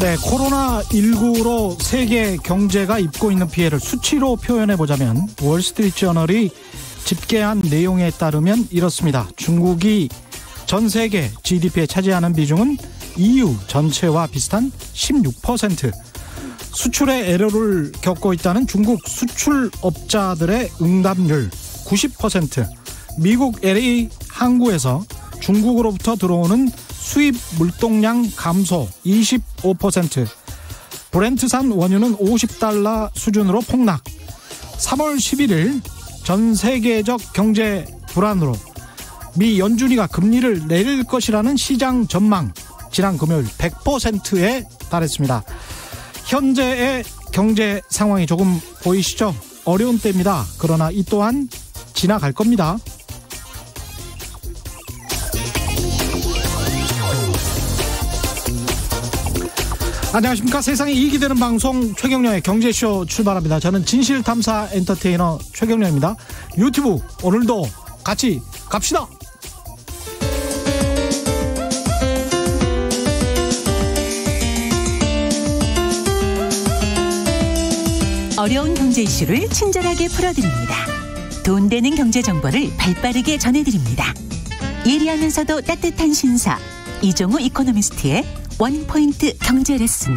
네, 코로나19로 세계 경제가 입고 있는 피해를 수치로 표현해 보자면 월스트리트 저널이 집계한 내용에 따르면 이렇습니다. 중국이 전 세계 GDP에 차지하는 비중은 EU 전체와 비슷한 16%. 수출의 애로를 겪고 있다는 중국 수출업자들의 응답률 90%. 미국 LA 항구에서 중국으로부터 들어오는 수입 물동량 감소 25%. 브렌트산 원유는 50달러 수준으로 폭락. 3월 11일 전 세계적 경제 불안으로 미 연준이가 금리를 내릴 것이라는 시장 전망 지난 금요일 100%에 달했습니다. 현재의 경제 상황이 조금 보이시죠? 어려운 때입니다. 그러나 이 또한 지나갈 겁니다. 안녕하십니까 세상에 이익이 되는 방송 최경련의 경제쇼 출발합니다 저는 진실탐사 엔터테이너 최경련입니다 유튜브 오늘도 같이 갑시다 어려운 경제 이슈를 친절하게 풀어드립니다. 돈 되는 경제 정보를 발빠르게 전해드립니다. 예리하면서도 따뜻한 신사 이종우 이코노미스트의 원포인트 경제 레슨.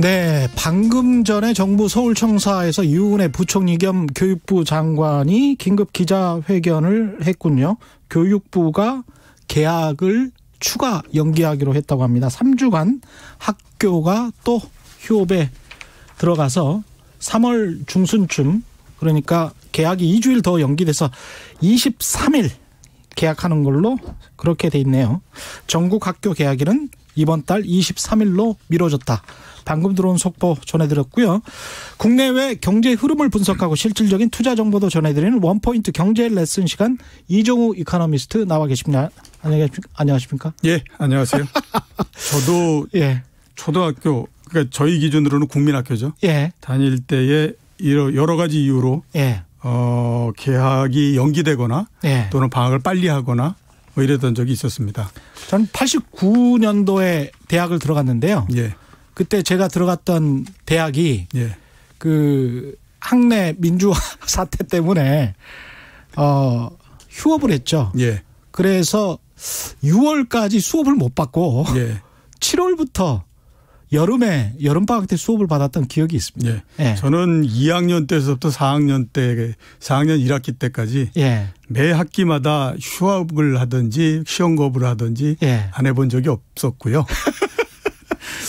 네, 방금 전에 정부 서울청사에서 유은혜 부총리 겸 교육부 장관이 긴급 기자회견을 했군요. 교육부가 계약을 추가 연기하기로 했다고 합니다. 3주간 학교가 또 휴업에 들어가서 3월 중순쯤 그러니까 계약이 2주일 더 연기돼서 23일 계약하는 걸로 그렇게 돼 있네요. 전국 학교 계약일은 이번 달 23일로 미뤄졌다. 방금 들어온 속보 전해드렸고요. 국내외 경제 흐름을 분석하고 실질적인 투자 정보도 전해드리는 원포인트 경제 레슨 시간 이종우 이카노미스트 나와 계십니다. 안녕하십니까? 예, 안녕하세요. 저도 예. 초등학교 그러니까 저희 기준으로는 국민학교죠. 예. 다닐 때에 여러 가지 이유로 예. 어, 계약이 연기되거나 예. 또는 방학을 빨리 하거나 뭐 이랬던 적이 있었습니다. 저는 89년도에 대학을 들어갔는데요. 예. 그때 제가 들어갔던 대학이 예. 그 학내 민주화 사태 때문에 어 휴업을 했죠. 예. 그래서 6월까지 수업을 못 받고 예. 7월부터 여름에 여름 방학 때 수업을 받았던 기억이 있습니다. 예. 예. 저는 2학년 때서부터 4학년 때 4학년 1학기 때까지 예. 매 학기마다 휴업을 하든지 시험 거부를 하든지 예. 안 해본 적이 없었고요.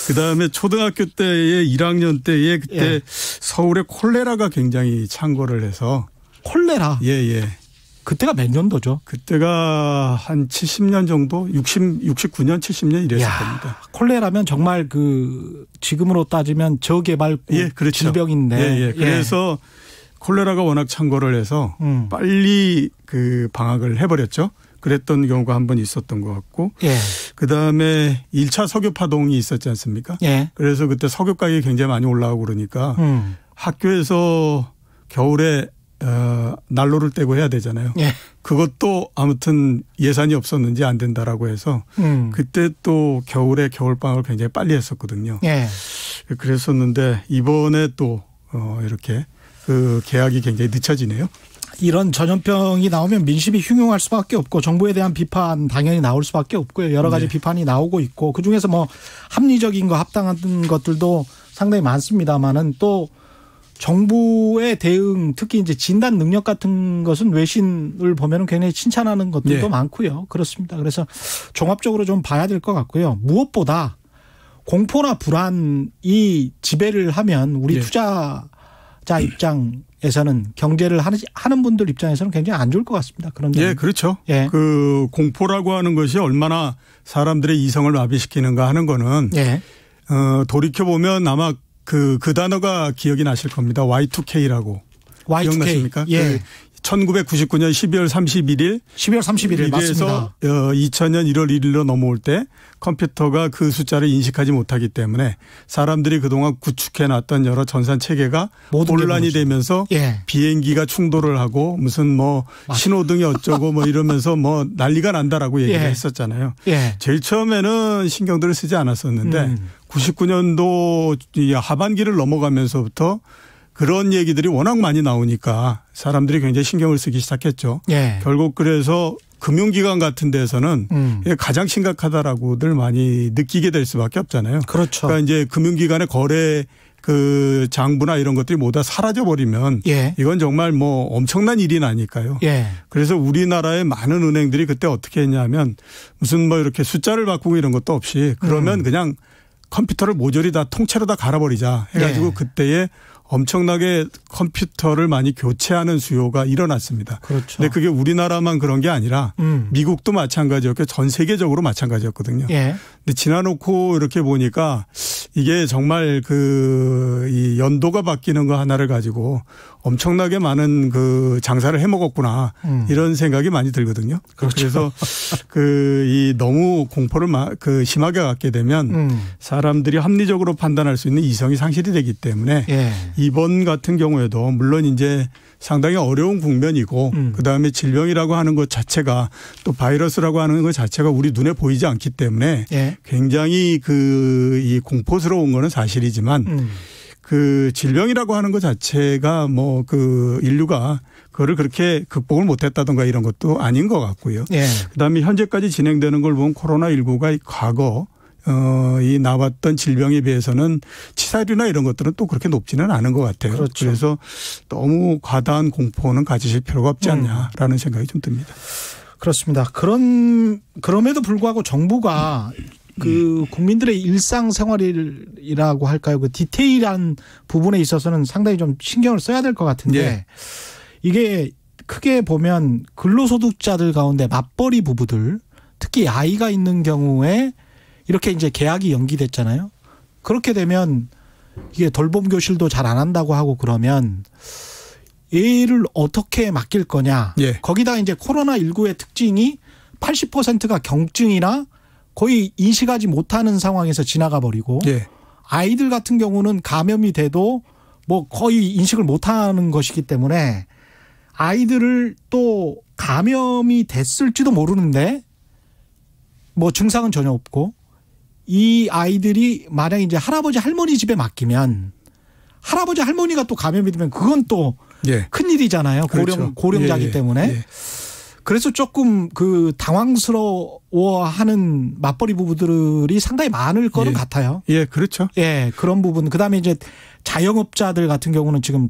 그 다음에 초등학교 때에 1학년 때에 그때 예. 서울에 콜레라가 굉장히 창궐을 해서 콜레라. 예, 예. 그때가 몇 년도죠? 그때가 한 70년 정도, 60, 69년, 70년 이랬을 야, 겁니다. 콜레라면 정말 그 지금으로 따지면 저개발 예, 그렇죠. 질병인데. 예, 예. 그래서 예. 콜레라가 워낙 창궐을 해서 음. 빨리 그 방학을 해버렸죠. 그랬던 경우가 한 번 있었던 것 같고 예. 그다음에 1차 석유 파동이 있었지 않습니까? 예. 그래서 그때 석유 가격이 굉장히 많이 올라가고 그러니까 음. 학교에서 겨울에 어, 난로를 떼고 해야 되잖아요. 예. 그것도 아무튼 예산이 없었는지 안 된다라고 해서 음. 그때 또 겨울에 겨울방학을 굉장히 빨리 했었거든요. 예. 그랬었는데 이번에 또 어, 이렇게 그 계약이 굉장히 늦춰지네요. 이런 전염병이 나오면 민심이 흉흉할 수밖에 없고 정부에 대한 비판 당연히 나올 수밖에 없고요. 여러 가지 네. 비판이 나오고 있고 그 중에서 뭐 합리적인 거 합당한 것들도 상당히 많습니다만은 또 정부의 대응 특히 이제 진단 능력 같은 것은 외신을 보면은 굉장히 칭찬하는 것들도 네. 많고요. 그렇습니다. 그래서 종합적으로 좀 봐야 될 것 같고요. 무엇보다 공포나 불안이 지배를 하면 우리 네. 투자 자 입장에서는 경제를 하는 분들 입장에서는 굉장히 안 좋을 것 같습니다. 그런데 예, 그렇죠. 예. 그 공포라고 하는 것이 얼마나 사람들의 이성을 마비시키는가 하는 거는 예. 어, 돌이켜 보면 아마 그그 그 단어가 기억이 나실 겁니다. Y2K라고. Y2K. 기억나십니까? 예. 예. 1999년 12월 31일 12월 31일 맞습니다. 2000년 어, 1월 1일로 넘어올 때 컴퓨터가 그 숫자를 인식하지 못하기 때문에 사람들이 그동안 구축해 놨던 여러 전산 체계가 혼란이 되면서 예. 비행기가 충돌을 하고 무슨 뭐 맞아. 신호등이 어쩌고 뭐 이러면서 뭐 난리가 난다라고 얘기를 예. 했었잖아요. 예. 제일 처음에는 신경들을 쓰지 않았었는데 음. 99년도 하반기를 넘어가면서부터 그런 얘기들이 워낙 많이 나오니까 사람들이 굉장히 신경을 쓰기 시작했죠. 예. 결국 그래서 금융기관 같은 데서는 음. 가장 심각하다라고들 많이 느끼게 될 수밖에 없잖아요. 그렇죠. 그러니까 이제 금융기관의 거래 그 장부나 이런 것들이 모두 사라져 버리면 예. 이건 정말 뭐 엄청난 일이 나니까요. 예. 그래서 우리나라의 많은 은행들이 그때 어떻게 했냐면 무슨 뭐 이렇게 숫자를 바꾸고 이런 것도 없이 그러면 음. 그냥 컴퓨터를 모조리 다 통째로 다 갈아버리자 해가지고 예. 그때에 엄청나게 컴퓨터를 많이 교체하는 수요가 일어났습니다. 그렇죠. 근데 그게 우리나라만 그런 게 아니라 음. 미국도 마찬가지였고 전 세계적으로 마찬가지였거든요. 예. 근데 지나놓고 이렇게 보니까 이게 정말 그이 연도가 바뀌는 거 하나를 가지고 엄청나게 많은 그 장사를 해 먹었구나 음. 이런 생각이 많이 들거든요. 그렇죠. 그래서 그이 너무 공포를 그 심하게 갖게 되면 음. 사람들이 합리적으로 판단할 수 있는 이성이 상실이 되기 때문에 예. 이번 같은 경우에도 물론 이제 상당히 어려운 국면이고 음. 그다음에 질병이라고 하는 것 자체가 또 바이러스라고 하는 것 자체가 우리 눈에 보이지 않기 때문에 예. 굉장히 그 이 공포스러운 거는 사실이지만 음. 그 질병이라고 하는 것 자체가 뭐 그 인류가 그거를 그렇게 극복을 못했다던가 이런 것도 아닌 것 같고요. 예. 그다음에 현재까지 진행되는 걸 보면 코로나 19가 과거 어, 이 나왔던 질병에 비해서는 치사율이나 이런 것들은 또 그렇게 높지는 않은 것 같아요. 그렇죠. 그래서 너무 과다한 공포는 가지실 필요가 없지 음. 않냐라는 음. 생각이 좀 듭니다. 그렇습니다. 그런 그럼에도 불구하고 정부가 그 음. 국민들의 일상 생활이라고 할까요? 그 디테일한 부분에 있어서는 상당히 좀 신경을 써야 될 것 같은데 예. 이게 크게 보면 근로소득자들 가운데 맞벌이 부부들 특히 아이가 있는 경우에 이렇게 이제 계약이 연기됐잖아요. 그렇게 되면 이게 돌봄 교실도 잘 안 한다고 하고 그러면 얘를 어떻게 맡길 거냐. 예. 거기다 이제 코로나 19의 특징이 80%가 경증이나 거의 인식하지 못하는 상황에서 지나가 버리고 예. 아이들 같은 경우는 감염이 돼도 뭐 거의 인식을 못하는 것이기 때문에 아이들을 또 감염이 됐을지도 모르는데 뭐 증상은 전혀 없고 이 아이들이 만약 이제 할아버지 할머니 집에 맡기면 할아버지 할머니가 또 감염이 되면 그건 또큰 예. 일이잖아요. 고령 그렇죠. 고령자기 예, 예. 때문에. 예. 그래서 조금 그 당황스러워하는 맞벌이 부부들이 상당히 많을 거는 같아요. 예, 그렇죠. 예, 그런 부분. 그다음에 이제 자영업자들 같은 경우는 지금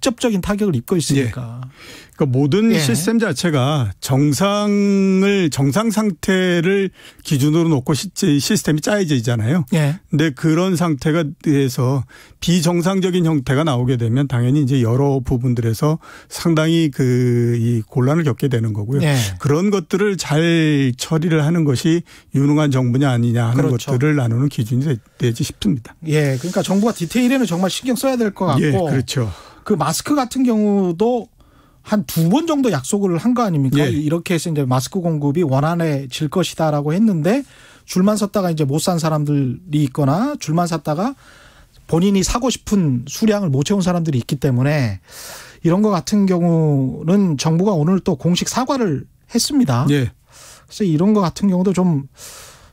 직접적인 타격을 입고 있으니까. 예. 그러니까 모든 예. 시스템 자체가 정상을 정상 상태를 기준으로 놓고 시스템이 짜여져있잖아요 예. 근데 그런 상태가 돼서 비정상적인 형태가 나오게 되면 당연히 이제 여러 부분들에서 상당히 그 이 곤란을 겪게 되는 거고요. 예. 그런 것들을 잘 처리를 하는 것이 유능한 정부냐 아니냐 하는 그렇죠. 것들을 나누는 기준이 되지 싶습니다. 예. 그러니까 정부가 디테일에는 정말 신경 써야 될 것 같고. 예. 그렇죠. 그 마스크 같은 경우도 한 두 번 정도 약속을 한 거 아닙니까? 예. 이렇게 해서 이제 마스크 공급이 원안에질 것이다라고 했는데 줄만 섰다가 이제 못 산 사람들이 있거나 줄만 섰다가 본인이 사고 싶은 수량을 못 채운 사람들이 있기 때문에 이런 거 같은 경우는 정부가 오늘 또 공식 사과를 했습니다. 예. 그래서 이런 거 같은 경우도 좀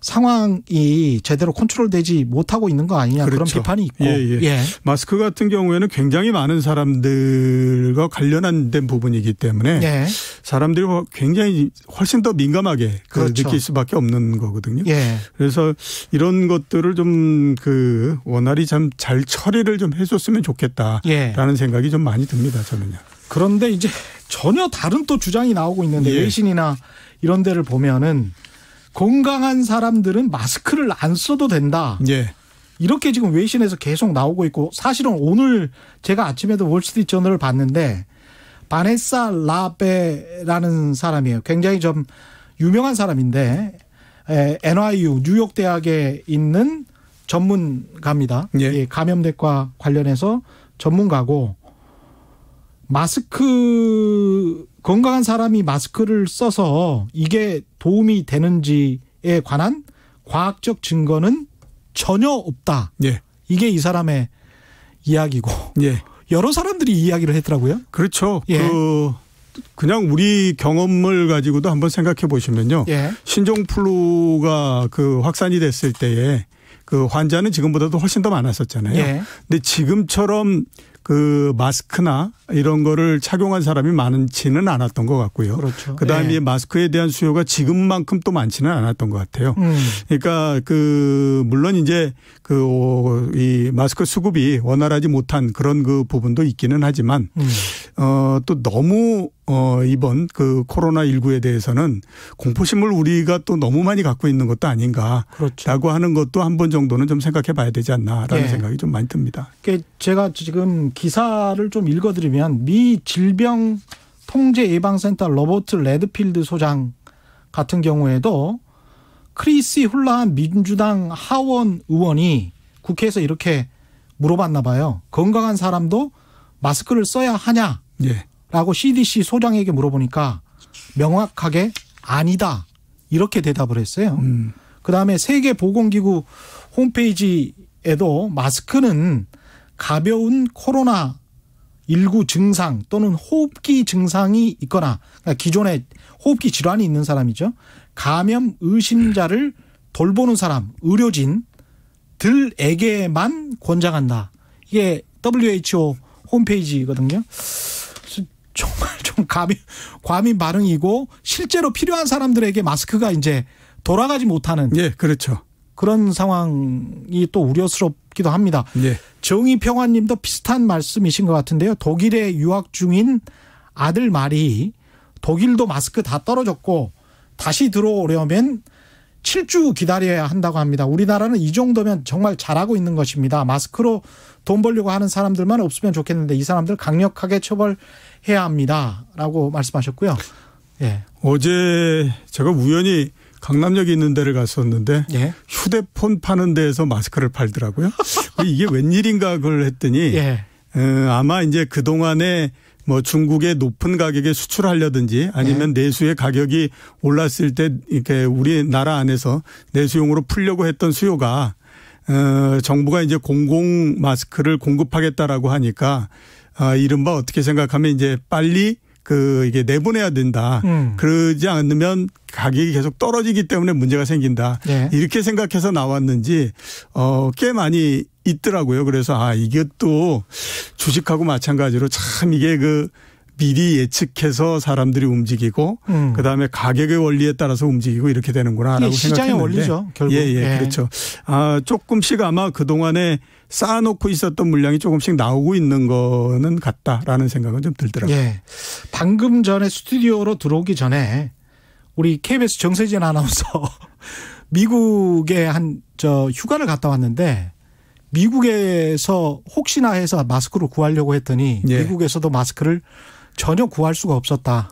상황이 제대로 컨트롤되지 못하고 있는 거 아니냐 그렇죠. 그런 비판이 있고 예, 예. 예. 마스크 같은 경우에는 굉장히 많은 사람들과 관련된 부분이기 때문에 예. 사람들이 뭐 굉장히 훨씬 더 민감하게 그 그렇죠. 느낄 수밖에 없는 거거든요. 예. 그래서 이런 것들을 좀 그 원활히 참잘 처리를 좀 해줬으면 예. 좋겠다라는 생각이 좀 많이 듭니다. 저는요. 그런데 이제 전혀 다른 또 주장이 나오고 있는데 예. 외신이나 이런 데를 보면은 건강한 사람들은 마스크를 안 써도 된다. 예. 이렇게 지금 외신에서 계속 나오고 있고 사실은 오늘 제가 아침에도 월스트리트 저널을 봤는데 바네사 라베라는 사람이에요. 굉장히 좀 유명한 사람인데 에, NYU 뉴욕 대학에 있는 전문가입니다. 예. 예 감염내과 관련해서 전문가고 마스크 건강한 사람이 마스크를 써서 이게 도움이 되는지에 관한 과학적 증거는 전혀 없다. 예. 이게 이 사람의 이야기고 예. 여러 사람들이 이야기를 했더라고요. 그렇죠. 예. 그 그냥 우리 경험을 가지고도 한번 생각해 보시면요. 예. 신종플루가 그 확산이 됐을 때에 그 환자는 지금보다도 훨씬 더 많았었잖아요. 예. 근데 지금처럼 그 마스크나 이런 거를 착용한 사람이 많지는 않았던 것 같고요. 그렇죠. 그다음에 예. 마스크에 대한 수요가 지금만큼 또 많지는 않았던 것 같아요. 음. 그러니까 그 물론 이제 그 이 마스크 수급이 원활하지 못한 그런 그 부분도 있기는 하지만 음. 어또 너무 어 이번 그 코로나 19에 대해서는 공포심을 우리가 또 너무 많이 갖고 있는 것도 아닌가라고 그렇죠. 하는 것도 한 번 정도는 좀 생각해 봐야 되지 않나라는 예. 생각이 좀 많이 듭니다. 제가 지금 기사를 좀 읽어드리면 미 질병 통제 예방센터 로버트 레드필드 소장 같은 경우에도 크리스 훌라한 민주당 하원 의원이 국회에서 이렇게 물어봤나 봐요. 건강한 사람도 마스크를 써야 하냐? 예. 라고 CDC 소장에게 물어보니까 명확하게 아니다. 이렇게 대답을 했어요. 음. 그 다음에 세계보건기구 홈페이지에도 마스크는 가벼운 코로나 19 증상 또는 호흡기 증상이 있거나 그러니까 기존에 호흡기 질환이 있는 사람이죠. 감염 의심자를 돌보는 사람, 의료진들에게만 권장한다. 이게 WHO 홈페이지거든요. 정말 좀 과민, 과민 반응이고 실제로 필요한 사람들에게 마스크가 이제 돌아가지 못하는. 예, 그렇죠. 그런 상황이 또 우려스럽기도 합니다. 네. 예. 정의평화님도 비슷한 말씀이신 것 같은데요. 독일에 유학 중인 아들 말이 독일도 마스크 다 떨어졌고 다시 들어오려면 7주 기다려야 한다고 합니다. 우리나라는 이 정도면 정말 잘하고 있는 것입니다. 마스크로 돈 벌려고 하는 사람들만 없으면 좋겠는데 이 사람들 강력하게 처벌해야 합니다. 라고 말씀하셨고요. 예. 어제 제가 우연히 강남역에 있는 데를 갔었는데 예. 휴대폰 파는 데에서 마스크를 팔더라고요. 이게 웬일인가 그걸 했더니 예. 음, 아마 이제 그동안에 뭐 중국의 높은 가격에 수출하려든지 아니면 네. 내수의 가격이 올랐을 때 이렇게 우리나라 안에서 내수용으로 풀려고 했던 수요가 어, 정부가 이제 공공 마스크를 공급하겠다라고 하니까 아, 이른바 어떻게 생각하면 이제 빨리 그 이게 내보내야 된다. 음. 그러지 않으면 가격이 계속 떨어지기 때문에 문제가 생긴다. 네. 이렇게 생각해서 나왔는지 어 꽤 많이 있더라고요. 그래서 아 이것도 주식하고 마찬가지로 참 이게 그 미리 예측해서 사람들이 움직이고 음. 그다음에 가격의 원리에 따라서 움직이고 이렇게 되는구나라고 시장의 생각했는데 시장의 원리죠 결국 예예 예, 예. 그렇죠 아 조금씩 아마 그동안에 쌓아놓고 있었던 물량이 조금씩 나오고 있는 거는 같다라는 생각은 좀 들더라고요 예. 방금 전에 스튜디오로 들어오기 전에 우리 KBS 정세진 아나운서 미국에 한 저 휴가를 갔다 왔는데 미국에서 혹시나 해서 마스크를 구하려고 했더니 예. 미국에서도 마스크를 전혀 구할 수가 없었다.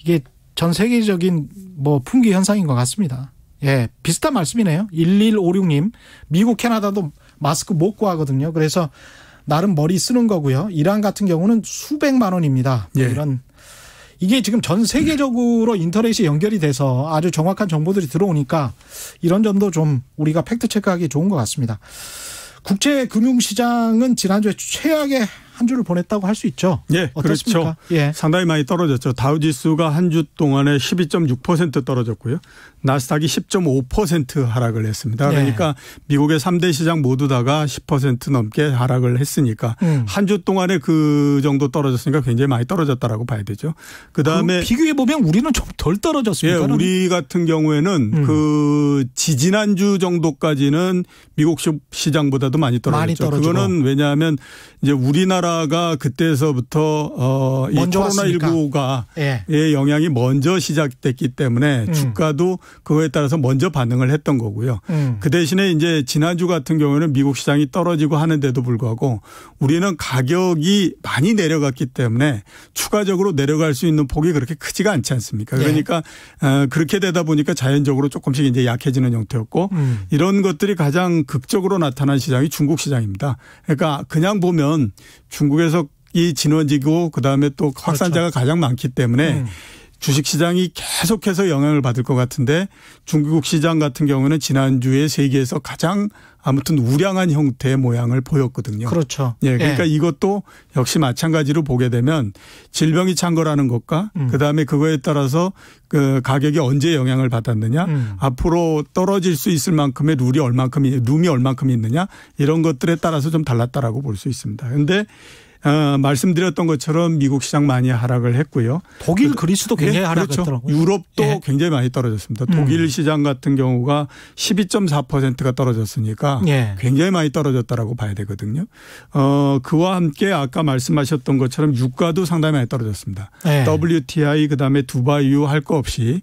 이게 전 세계적인 뭐 풍기 현상인 것 같습니다. 예, 비슷한 말씀이네요. 1156님. 미국, 캐나다도 마스크 못 구하거든요. 그래서 나름 머리 쓰는 거고요. 이란 같은 경우는 수백만 원입니다. 뭐 예. 이런 이게 지금 전 세계적으로 인터넷이 연결이 돼서 아주 정확한 정보들이 들어오니까 이런 점도 좀 우리가 팩트 체크하기 좋은 것 같습니다. 국제 금융 시장은 지난주에 최악의 한 주를 보냈다고 할 수 있죠. 예, 그렇죠. 어떻습니까? 그렇죠. 예. 상당히 많이 떨어졌죠. 다우 지수가 한 주 동안에 12.6% 떨어졌고요. 나스닥이 10.5% 하락을 했습니다. 네. 그러니까 예. 미국의 3대 시장 모두 다가 10% 넘게 하락을 했으니까 음. 한주 동안에 그 정도 떨어졌으니까 굉장히 많이 떨어졌다라고 봐야 되죠. 그다음에 그 비교해 보면 우리는 좀 덜 떨어졌습니다. 예, 우리 같은 경우에는 음. 그 지지난주 정도까지는 미국 시장보다도 많이 떨어졌죠. 많이 그거는 왜냐하면 이제 우리나라가 그때서부터 어, 이 코로나19가 예. 의 영향이 먼저 시작됐기 때문에 음. 주가도 그거에 따라서 먼저 반응을 했던 거고요. 음. 그 대신에 이제 지난주 같은 경우에는 미국 시장이 떨어지고 하는데도 불구하고 우리는 가격이 많이 내려갔기 때문에 추가적으로 내려갈 수 있는 폭이 그렇게 크지가 않지 않습니까? 예. 그러니까 예. 그렇게 되다 보니까 자연적으로 조금씩 이제 약해지는 형태였고 음. 이런 것들이 가장 극적으로 나타난 시장이 중국 시장입니다. 그러니까 그냥 보면 중국에서 이 진원지고 그다음에 또 그렇죠. 확산자가 그렇죠. 가장 많기 때문에 음. 주식 시장이 계속해서 영향을 받을 것 같은데 중국 시장 같은 경우는 지난주에 세계에서 가장 아무튼 우량한 형태의 모양을 보였거든요. 그렇죠. 예, 예. 그러니까 예. 이것도 역시 마찬가지로 보게 되면 질병이 찬 거라는 것과 음. 그다음에 그거에 따라서 그 가격이 언제 영향을 받았느냐, 음. 앞으로 떨어질 수 있을 만큼의 룰이 얼만큼 룸이 얼만큼 있느냐 이런 것들에 따라서 좀 달랐다라고 볼 수 있습니다. 근데 어, 말씀드렸던 것처럼 미국 시장 많이 하락을 했고요. 독일 그, 그리스도 예, 굉장히 예, 하락했더라고요. 그렇죠. 유럽도 예. 굉장히 많이 떨어졌습니다. 독일 음. 시장 같은 경우가 12.4%가 떨어졌으니까 예. 굉장히 많이 떨어졌다라고 봐야 되거든요. 어, 그와 함께 아까 말씀하셨던 것처럼 유가도 상당히 많이 떨어졌습니다. WTI 예. 그다음에 두바이유 할 거 없이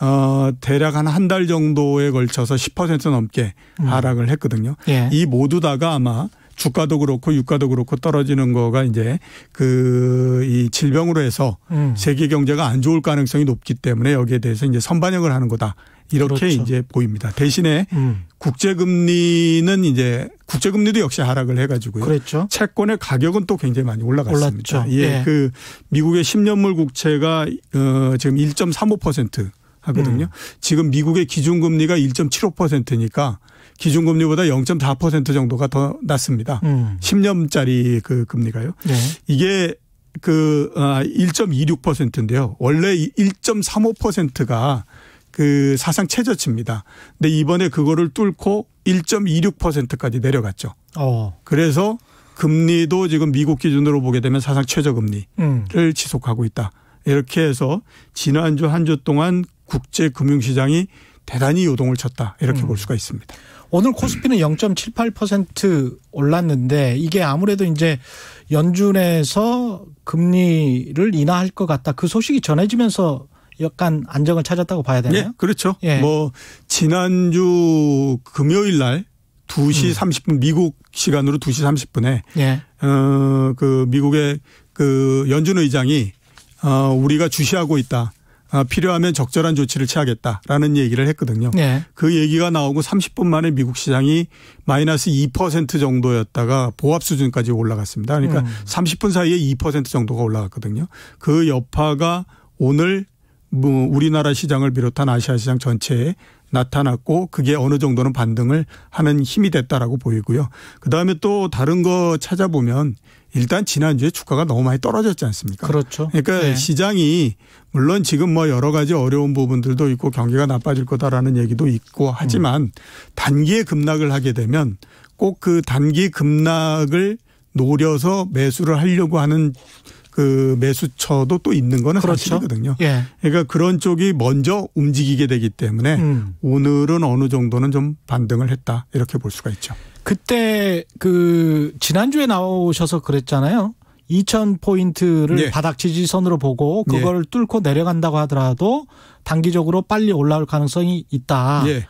어, 대략 한 한 달 정도에 걸쳐서 10% 넘게 음. 하락을 했거든요. 예. 이 모두 다가 아마 주가도 그렇고 유가도 그렇고 떨어지는 거가 이제 그 이 질병으로 해서 음. 세계 경제가 안 좋을 가능성이 높기 때문에 여기에 대해서 이제 선반영을 하는 거다. 이렇게 그렇죠. 이제 보입니다. 대신에 음. 국제금리는 이제 국제금리도 역시 하락을 해가지고요. 그렇죠. 채권의 가격은 또 굉장히 많이 올라갔습니다. 올랐죠. 예, 네. 그 미국의 10년물 국채가 어 지금 1.35% 하거든요. 음. 지금 미국의 기준금리가 1.75%니까 기준금리보다 0.4% 정도가 더 낮습니다. 음. 10년짜리 그 금리가요. 네. 이게 그 1.26%인데요. 아, 원래 1.35%가 그 사상 최저치입니다. 근데 이번에 그거를 뚫고 1.26%까지 내려갔죠. 어. 그래서 금리도 지금 미국 기준으로 보게 되면 사상 최저금리를 음. 지속하고 있다. 이렇게 해서 지난주 한 주 동안 국제 금융시장이 대단히 요동을 쳤다. 이렇게 음. 볼 수가 있습니다. 오늘 코스피는 0.78% 올랐는데 이게 아무래도 이제 연준에서 금리를 인하할 것 같다. 그 소식이 전해지면서 약간 안정을 찾았다고 봐야 되나요? 예, 그렇죠. 예. 뭐 지난주 금요일 날 2시 음. 30분 미국 시간으로 2시 30분에 예. 어그 미국의 그 연준 의장이 어 우리가 주시하고 있다. 아, 필요하면 적절한 조치를 취하겠다라는 얘기를 했거든요. 네. 그 얘기가 나오고 30분 만에 미국 시장이 마이너스 2% 정도였다가 보합 수준까지 올라갔습니다. 그러니까 음. 30분 사이에 2% 정도가 올라갔거든요. 그 여파가 오늘 뭐 우리나라 시장을 비롯한 아시아 시장 전체에 나타났고 그게 어느 정도는 반등을 하는 힘이 됐다라고 보이고요. 그다음에 또 다른 거 찾아보면 일단 지난주에 주가가 너무 많이 떨어졌지 않습니까? 그렇죠. 그러니까 네. 시장이 물론 지금 뭐 여러 가지 어려운 부분들도 있고 경기가 나빠질 거다라는 얘기도 있고 하지만 음. 단기에 급락을 하게 되면 꼭 그 단기 급락을 노려서 매수를 하려고 하는 그 매수처도 또 있는 거는 그렇죠. 사실이거든요. 예. 그러니까 그런 쪽이 먼저 움직이게 되기 때문에 음. 오늘은 어느 정도는 좀 반등을 했다 이렇게 볼 수가 있죠. 그때 그 지난주에 나오셔서 그랬잖아요. 2000포인트를 예. 바닥 지지선으로 보고 네. 그걸 예. 뚫고 내려간다고 하더라도 단기적으로 빨리 올라올 가능성이 있다. 예.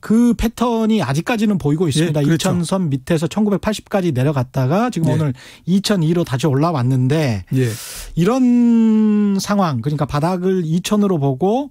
그 패턴이 아직까지는 보이고 있습니다. 예, 그렇죠. 2000선 밑에서 1980까지 내려갔다가 지금 예. 오늘 2002로 다시 올라왔는데 예. 이런 상황 그러니까 바닥을 2000으로 보고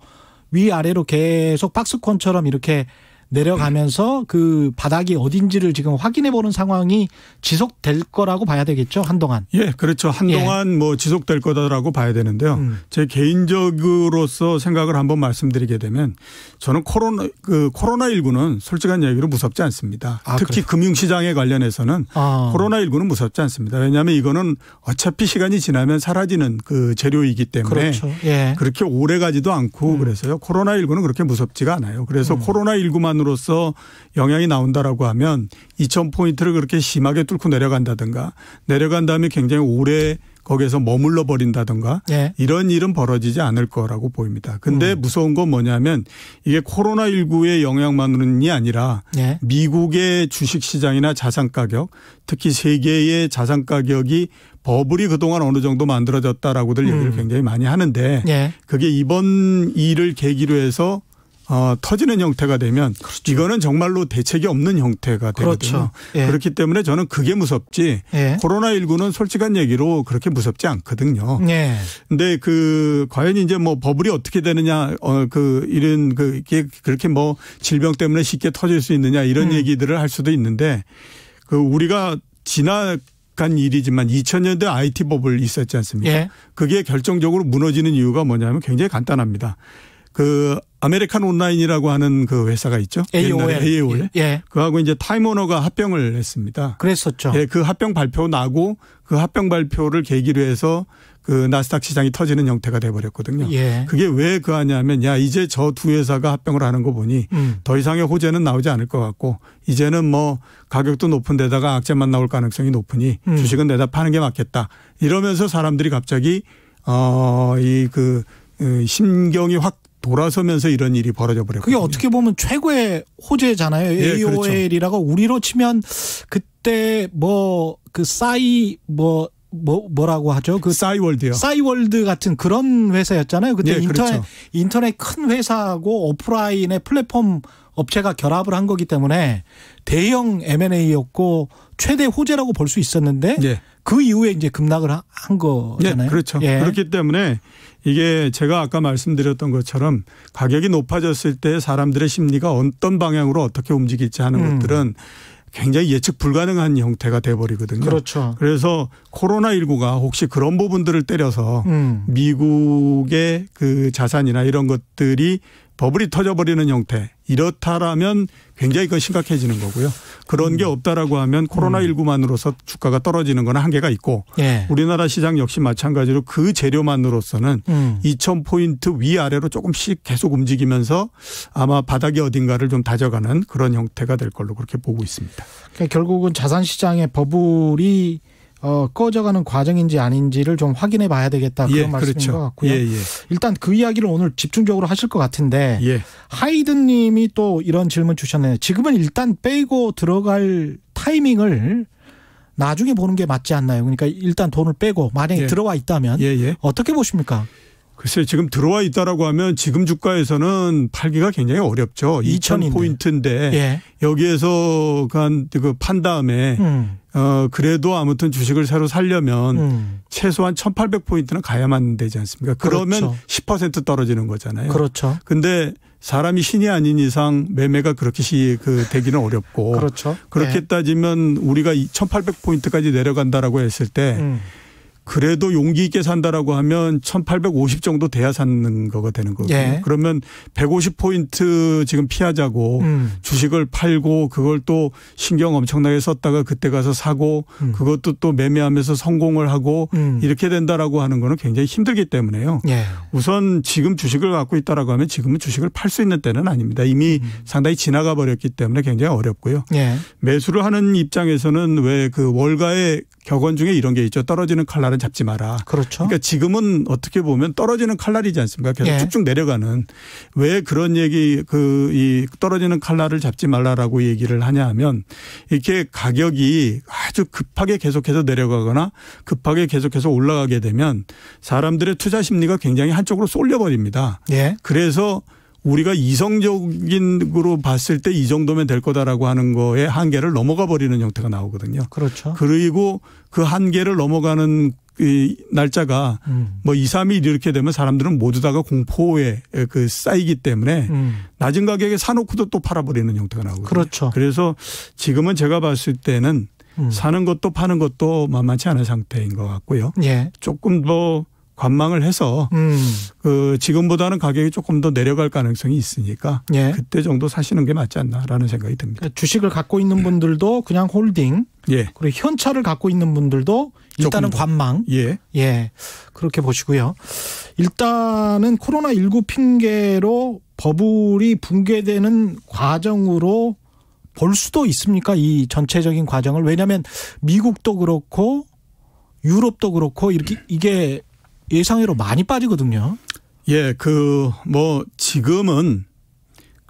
위아래로 계속 박스콘처럼 이렇게 내려가면서 그 바닥이 어딘지를 지금 확인해 보는 상황이 지속될 거라고 봐야 되겠죠 한동안. 예, 그렇죠. 한동안 예. 뭐 지속될 거다라고 봐야 되는데요. 음. 제 개인적으로서 생각을 한번 말씀드리게 되면 저는 코로나 그 코로나 19는 솔직한 얘기로 무섭지 않습니다. 아, 특히 그래요? 금융시장에 관련해서는 아. 코로나 19는 무섭지 않습니다. 왜냐하면 이거는 어차피 시간이 지나면 사라지는 그 재료이기 때문에 그렇죠. 예. 그렇게 오래 가지도 않고 음. 그래서요. 코로나 19는 그렇게 무섭지가 않아요. 그래서 음. 코로나 19만 결과으로서 영향이 나온다라고 하면 2,000포인트를 그렇게 심하게 뚫고 내려간다든가 내려간 다음에 굉장히 오래 거기에서 머물러 버린다든가 예. 이런 일은 벌어지지 않을 거라고 보입니다. 근데 음. 무서운 건 뭐냐면 이게 코로나19의 영향만이 아니라 예. 미국의 주식 시장이나 자산 가격 특히 세계의 자산 가격이 버블이 그동안 어느 정도 만들어졌다라고들 음. 얘기를 굉장히 많이 하는데 예. 그게 이번 일을 계기로 해서 어, 터지는 형태가 되면 그렇죠. 이거는 정말로 대책이 없는 형태가 되거든요. 그렇죠. 예. 그렇기 때문에 저는 그게 무섭지 예. 코로나19는 솔직한 얘기로 그렇게 무섭지 않거든요. 예. 근데 그 과연 이제 뭐 버블이 어떻게 되느냐 어, 그 이런 그 이게 그렇게 뭐 질병 때문에 쉽게 터질 수 있느냐 이런 음. 얘기들을 할 수도 있는데 그 우리가 지나 간 일이지만 2000년대 IT 버블 있었지 않습니까? 예. 그게 결정적으로 무너지는 이유가 뭐냐면 굉장히 간단합니다. 그 아메리칸 온라인이라고 하는 그 회사가 있죠. AOL. AOL. 예. 예. 그하고 이제 타임워너가 합병을 했습니다. 그랬었죠. 예, 그 합병 발표 나고 그 합병 발표를 계기로 해서 그 나스닥 시장이 터지는 형태가 돼버렸거든요. 예. 그게 왜 그하냐면 야 이제 저 두 회사가 합병을 하는 거 보니 음. 더 이상의 호재는 나오지 않을 것 같고 이제는 뭐 가격도 높은 데다가 악재만 나올 가능성이 높으니 음. 주식은 내다 파는 게 맞겠다. 이러면서 사람들이 갑자기 어 이그 심경이 확 돌아서면서 이런 일이 벌어져 버렸거든요. 그게 어떻게 보면 최고의 호재잖아요. 예, AOL이라고 그렇죠. 우리로 치면 그때 뭐 그 싸이 뭐뭐 뭐, 뭐라고 하죠? 그 싸이월드요. 싸이월드 같은 그런 회사였잖아요. 그때 예, 그렇죠. 인터넷 그렇죠. 인터넷 큰 회사하고 오프라인의 플랫폼 업체가 결합을 한 거기 때문에 대형 M&A였고 최대 호재라고 볼 수 있었는데 예. 그 이후에 이제 급락을 한 예, 거잖아요. 그렇죠. 예, 그렇죠. 그렇기 때문에 이게 제가 아까 말씀드렸던 것처럼 가격이 높아졌을 때 사람들의 심리가 어떤 방향으로 어떻게 움직일지 하는 음. 것들은 굉장히 예측 불가능한 형태가 돼버리거든요. 그렇죠. 그래서 코로나 19가 혹시 그런 부분들을 때려서 음. 미국의 그 자산이나 이런 것들이 버블이 터져버리는 형태 이렇다라면 굉장히 그 심각해지는 거고요. 그런 음. 게 없다라고 하면 코로나19만으로서 음. 주가가 떨어지는 건 한계가 있고 예. 우리나라 시장 역시 마찬가지로 그 재료만으로서는 음. 2000포인트 위아래로 조금씩 계속 움직이면서 아마 바닥이 어딘가를 좀 다져가는 그런 형태가 될 걸로 그렇게 보고 있습니다. 그러니까 결국은 자산시장의 버블이 어, 꺼져가는 과정인지 아닌지를 좀 확인해 봐야 되겠다 그런 예, 말씀인 그렇죠. 것 같고요. 예, 예. 일단 그 이야기를 오늘 집중적으로 하실 것 같은데 예. 하이든님이 또 이런 질문 주셨네요. 지금은 일단 빼고 들어갈 타이밍을 나중에 보는 게 맞지 않나요? 그러니까 일단 돈을 빼고 만약에 예. 들어와 있다면 예, 어떻게 보십니까? 글쎄 지금 들어와 있다라고 하면 지금 주가에서는 팔기가 굉장히 어렵죠. 2,000 포인트인데 예. 여기에서 그한그판 다음에 음. 어 그래도 아무튼 주식을 새로 살려면 음. 최소한 1,800 포인트는 가야만 되지 않습니까? 그러면 그렇죠. 10% 떨어지는 거잖아요. 그렇죠. 근데 사람이 신이 아닌 이상 매매가 그렇게 시, 그, 되기는 어렵고. 그렇죠. 그렇게 네. 따지면 우리가 1800포인트까지 내려간다라고 했을 때 음. 그래도 용기 있게 산다라고 하면 1850 정도 돼야 사는 거가 되는 거거든요. 예. 그러면 150포인트 지금 피하자고 음. 주식을 팔고 그걸 또 신경 엄청나게 썼다가 그때 가서 사고 음. 그것도 또 매매하면서 성공을 하고 음. 이렇게 된다라고 하는 거는 굉장히 힘들기 때문에요. 예. 우선 지금 주식을 갖고 있다라고 하면 지금은 주식을 팔 수 있는 때는 아닙니다. 이미 음. 상당히 지나가 버렸기 때문에 굉장히 어렵고요. 예. 매수를 하는 입장에서는 왜 그 월가에 격언 중에 이런 게 있죠. 떨어지는 칼날은 잡지 마라. 그렇죠. 그러니까 지금은 어떻게 보면 떨어지는 칼날이지 않습니까? 계속 예. 쭉쭉 내려가는 왜 그런 얘기 그 이 떨어지는 칼날을 잡지 말라라고 얘기를 하냐 하면 이렇게 가격이 아주 급하게 계속해서 내려가거나 급하게 계속해서 올라가게 되면 사람들의 투자 심리가 굉장히 한쪽으로 쏠려 버립니다. 예. 그래서 우리가 이성적인으로 봤을 때 이 정도면 될 거다라고 하는 거에 한계를 넘어가 버리는 형태가 나오거든요. 그렇죠. 그리고 그 한계를 넘어가는 이 날짜가 음. 뭐 2, 3일 이렇게 되면 사람들은 모두 다가 공포에 그 쌓이기 때문에 음. 낮은 가격에 사놓고도 또 팔아버리는 형태가 나오거든요. 그렇죠. 그래서 지금은 제가 봤을 때는 음. 사는 것도 파는 것도 만만치 않은 상태인 것 같고요. 예. 조금 더 관망을 해서 음. 그 지금보다는 가격이 조금 더 내려갈 가능성이 있으니까 예. 그때 정도 사시는 게 맞지 않나라는 생각이 듭니다. 그러니까 주식을 갖고 있는 분들도 그냥 홀딩, 예. 그리고 현찰을 갖고 있는 분들도 일단은 관망, 예. 예, 그렇게 보시고요. 일단은 코로나 19 핑계로 버블이 붕괴되는 과정으로 볼 수도 있습니까? 이 전체적인 과정을 왜냐하면 미국도 그렇고 유럽도 그렇고 이렇게 이게 예상외로 많이 빠지거든요. 예, 그 뭐 지금은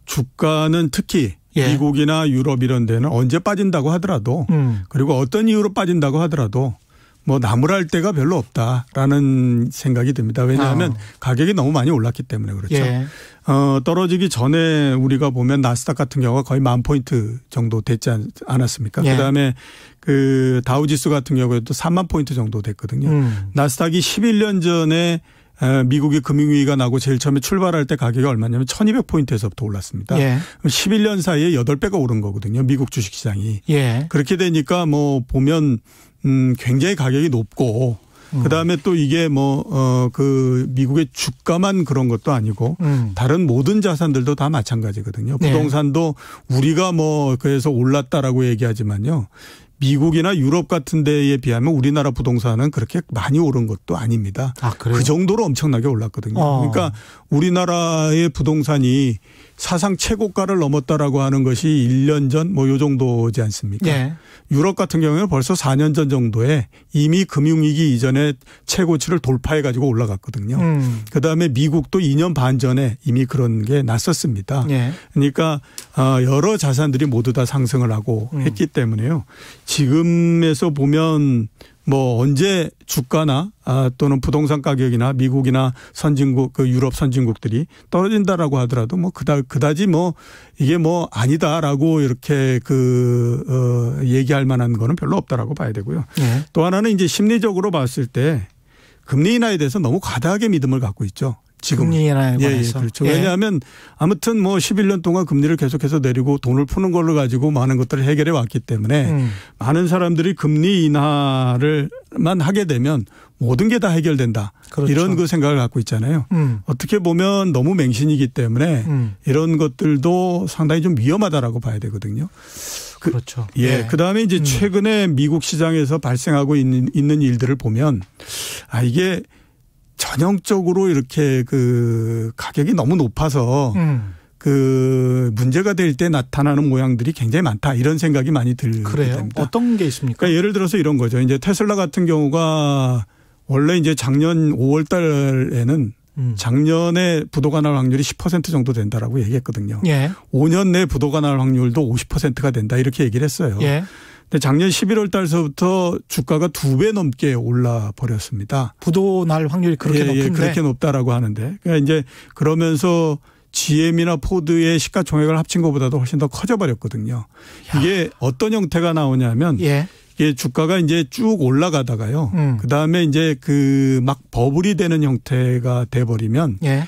주가는 특히 예. 미국이나 유럽 이런 데는 언제 빠진다고 하더라도 음. 그리고 어떤 이유로 빠진다고 하더라도 뭐 나무랄 데가 별로 없다라는 생각이 듭니다. 왜냐하면 어. 가격이 너무 많이 올랐기 때문에 그렇죠. 예. 어, 떨어지기 전에 우리가 보면 나스닥 같은 경우가 거의 만 포인트 정도 됐지 않았습니까? 예. 그다음에 그 다우지수 같은 경우에도 3만 포인트 정도 됐거든요. 음. 나스닥이 11년 전에 미국의 금융위기가 나고 제일 처음에 출발할 때 가격이 얼마냐면 1200포인트에서부터 올랐습니다. 예. 11년 사이에 8배가 오른 거거든요. 미국 주식시장이. 예. 그렇게 되니까 뭐 보면 음 굉장히 가격이 높고 음. 그다음에 또 이게 뭐어그 미국의 주가만 그런 것도 아니고 음. 다른 모든 자산들도 다 마찬가지거든요. 네. 부동산도 네. 우리가 뭐 그래서 올랐다라고 얘기하지만요. 미국이나 유럽 같은 데에 비하면 우리나라 부동산은 그렇게 많이 오른 것도 아닙니다. 아, 그 정도로 엄청나게 올랐거든요. 어. 그러니까 우리나라의 부동산이 사상 최고가를 넘었다라고 하는 것이 1년 전 뭐 요 정도지 않습니까? 예. 유럽 같은 경우는 에 벌써 4년 전 정도에 이미 금융위기 이전에 최고치를 돌파해 가지고 올라갔거든요. 음. 그다음에 미국도 2년 반 전에 이미 그런 게 났었습니다. 예. 그러니까 아, 여러 자산들이 모두 다 상승을 하고 음. 했기 때문에요. 지금에서 보면 뭐 언제 주가나 아, 또는 부동산 가격이나 미국이나 선진국 그 유럽 선진국들이 떨어진다라고 하더라도 뭐 그다 그다지 뭐 이게 뭐 아니다라고 이렇게 그 어, 얘기할 만한 거는 별로 없다라고 봐야 되고요. 네. 또 하나는 이제 심리적으로 봤을 때 금리 인하에 대해서 너무 과다하게 믿음을 갖고 있죠. 지금 금리나 예, 예, 그렇죠. 예. 왜냐하면 아무튼 뭐 11년 동안 금리를 계속해서 내리고 돈을 푸는 걸로 가지고 많은 것들을 해결해 왔기 때문에 음. 많은 사람들이 금리 인하를만 하게 되면 모든 게 다 해결된다. 그렇죠. 이런 그 생각을 갖고 있잖아요. 음. 어떻게 보면 너무 맹신이기 때문에 음. 이런 것들도 상당히 좀 위험하다라고 봐야 되거든요. 그, 렇죠 예. 네. 예. 그 다음에 이제 음. 최근에 미국 시장에서 발생하고 있는, 있는 일들을 보면 아, 이게 전형적으로 이렇게 그 가격이 너무 높아서 음. 그 문제가 될 때 나타나는 모양들이 굉장히 많다 이런 생각이 많이 들게 그래요? 됩니다. 어떤 게 있습니까? 그러니까 예를 들어서 이런 거죠. 이제 테슬라 같은 경우가 원래 이제 작년 5월 달에는 음. 작년에 부도가 날 확률이 10% 정도 된다라고 얘기했거든요. 예. 5년 내 부도가 날 확률도 50%가 된다 이렇게 얘기를 했어요. 예. 근데 작년 11월 달서부터 주가가 두 배 넘게 올라 버렸습니다. 부도 날 확률이 그렇게 예, 예 높은데 예, 그렇게 높다라고 하는데 그러니까 이제 그러면서 GM이나 포드의 시가총액을 합친 것보다도 훨씬 더 커져버렸거든요. 이게 어떤 형태가 나오냐면 예. 이게 주가가 이제 쭉 올라가다가요. 음. 그 다음에 이제 그 막 버블이 되는 형태가 돼버리면. 예.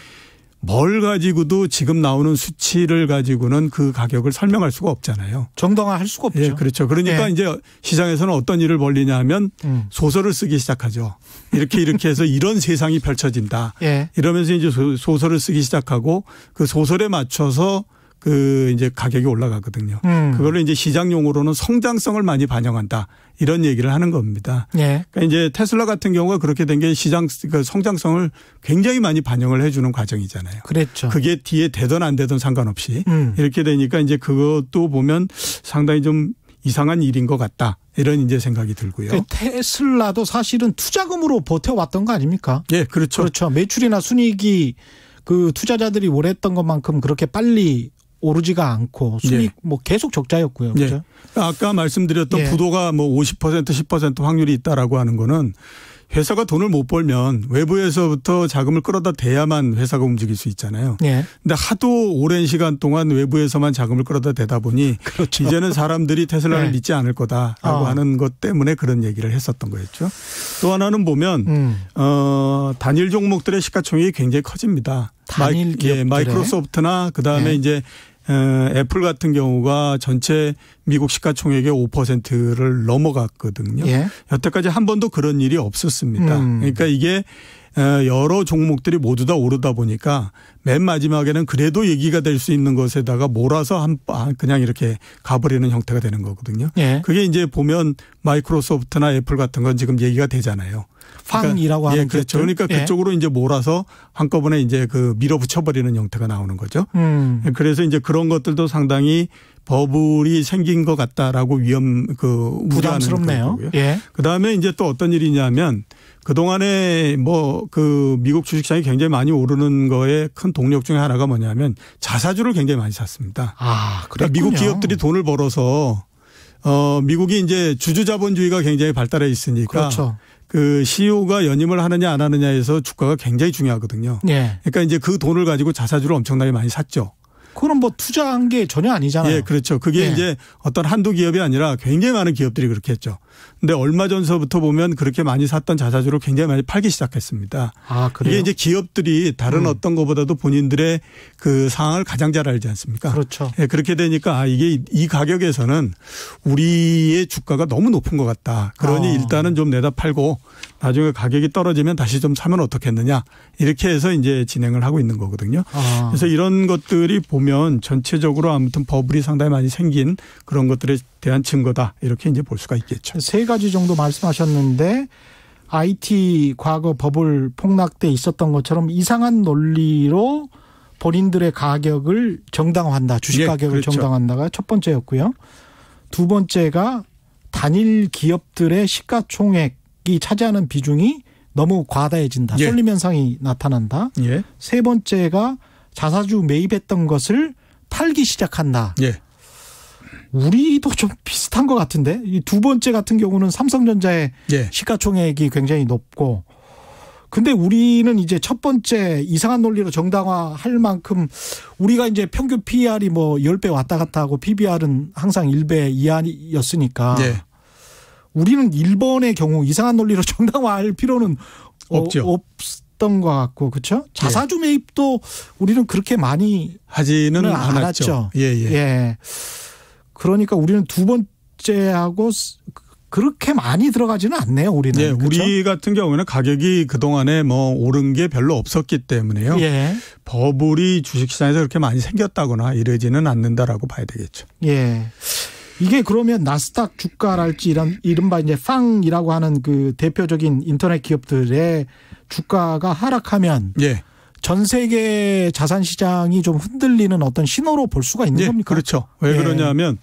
뭘 가지고도 지금 나오는 수치를 가지고는 그 가격을 설명할 수가 없잖아요. 정당화할 수가 없죠. 예, 그렇죠. 그러니까 예. 이제 시장에서는 어떤 일을 벌리냐 하면 음. 소설을 쓰기 시작하죠. 이렇게 이렇게 해서 이런 세상이 펼쳐진다. 예. 이러면서 이제 소설을 쓰기 시작하고 그 소설에 맞춰서 그 이제 가격이 올라가거든요. 음. 그걸로 이제 시장 용으로는 성장성을 많이 반영한다 이런 얘기를 하는 겁니다. 예. 그러니까 이제 테슬라 같은 경우가 그렇게 된 게 시장 그 성장성을 굉장히 많이 반영을 해주는 과정이잖아요. 그랬죠. 그게 뒤에 되든 안 되든 상관없이 음. 이렇게 되니까 이제 그것도 보면 상당히 좀 이상한 일인 것 같다. 이런 이제 생각이 들고요. 그 테슬라도 사실은 투자금으로 버텨왔던 거 아닙니까? 예, 그렇죠. 그렇죠. 매출이나 순이익이 그 투자자들이 원했던 것만큼 그렇게 빨리 오르지가 않고 수익 예. 네. 뭐 계속 적자였고요. 그렇죠? 예. 아까 말씀드렸던 예. 부도가 뭐50% 10% 확률이 있다라고 하는 거는 회사가 돈을 못 벌면 외부에서부터 자금을 끌어다 대야만 회사가 움직일 수 있잖아요. 예. 근데 하도 오랜 시간 동안 외부에서만 자금을 끌어다 대다 보니 그렇죠. 이제는 사람들이 테슬라를 예. 믿지 않을 거다라고 어. 아. 하는 것 때문에 그런 얘기를 했었던 거였죠. 또 하나는 보면 음. 어, 단일 종목들의 시가총액이 굉장히 커집니다. 단일 마, 예, 마이크로소프트나 그다음에 예. 이제 애플 같은 경우가 전체 미국 시가총액의 5%를 넘어갔거든요. 예. 여태까지 한 번도 그런 일이 없었습니다. 음. 그러니까 이게 여러 종목들이 모두 다 오르다 보니까 맨 마지막에는 그래도 얘기가 될 수 있는 것에다가 몰아서 한 그냥 이렇게 가버리는 형태가 되는 거거든요. 예. 그게 이제 보면 마이크로소프트나 애플 같은 건 지금 얘기가 되잖아요. 팡이라고 그러니까, 예, 하는 예, 그렇죠. 그러니까 예. 그쪽으로 이제 몰아서 한꺼번에 이제 그 밀어붙여 버리는 형태가 나오는 거죠. 음. 예, 그래서 이제 그런 것들도 상당히 버블이 생긴 것 같다라고 위험 그 우려하는 거고요. 예. 그다음에 이제 또 어떤 일이냐면 그동안에 뭐 그 미국 주식시장이 굉장히 많이 오르는 거에 큰 동력 중에 하나가 뭐냐면 자사주를 굉장히 많이 샀습니다. 아, 그러니까 미국 기업들이 돈을 벌어서 어 미국이 이제 주주 자본주의가 굉장히 발달해 있으니까 그렇죠. 그 CEO가 연임을 하느냐 안 하느냐에서 주가가 굉장히 중요하거든요. 예. 그러니까 이제 그 돈을 가지고 자사주를 엄청나게 많이 샀죠. 그건뭐 투자한 게 전혀 아니잖아요. 예, 그렇죠. 그게 예. 이제 어떤 한두 기업이 아니라 굉장히 많은 기업들이 그렇게 했죠. 근데 얼마 전서부터 보면 그렇게 많이 샀던 자사주를 굉장히 많이 팔기 시작했습니다. 아, 그래요? 이게 이제 기업들이 다른 음. 어떤 것보다도 본인들의 그 상황을 가장 잘 알지 않습니까? 그렇죠. 네, 그렇게 되니까 아, 이게 이 가격에서는 우리의 주가가 너무 높은 것 같다. 그러니 아. 일단은 좀 내다 팔고 나중에 가격이 떨어지면 다시 좀 사면 어떻겠느냐. 이렇게 해서 이제 진행을 하고 있는 거거든요. 아. 그래서 이런 것들이 보면 전체적으로 아무튼 버블이 상당히 많이 생긴 그런 것들의 대한 증거다 이렇게 이제 볼 수가 있겠죠. 세 가지 정도 말씀하셨는데 IT 과거 버블 폭락 때 있었던 것처럼 이상한 논리로 본인들의 가격을 정당화한다. 주식 예, 가격을 예, 그렇죠. 정당화한다가 첫 번째였고요. 두 번째가 단일 기업들의 시가총액이 차지하는 비중이 너무 과다해진다. 예. 쏠림 현상이 나타난다. 예. 세 번째가 자사주 매입했던 것을 팔기 시작한다. 예. 우리도 좀 비슷한 것 같은데 이 두 번째 같은 경우는 삼성전자의 예. 시가총액이 굉장히 높고 근데 우리는 이제 첫 번째 이상한 논리로 정당화할 만큼 우리가 이제 평균 PER이 뭐 10배 왔다 갔다 하고 PBR은 항상 1배 이하였으니까 예. 우리는 일본의 경우 이상한 논리로 정당화할 필요는 어, 없죠. 어, 없던 것 같고 그렇죠? 자사주 예. 매입도 우리는 그렇게 많이 하지는 않았죠. 않았죠. 예. 예. 예. 그러니까 우리는 두 번째하고 그렇게 많이 들어가지는 않네요, 우리는. 예, 그렇 우리 같은 경우에는 가격이 그동안에 뭐 오른 게 별로 없었기 때문에요. 예. 버블이 주식시장에서 그렇게 많이 생겼다거나 이러지는 않는다라고 봐야 되겠죠. 예. 이게 그러면 나스닥 주가랄지 이런 이른바 이제 팡이라고 하는 그 대표적인 인터넷 기업들의 주가가 하락하면 예. 전 세계 자산 시장이 좀 흔들리는 어떤 신호로 볼 수가 있는 예, 겁니까? 그렇죠. 왜 예. 그러냐면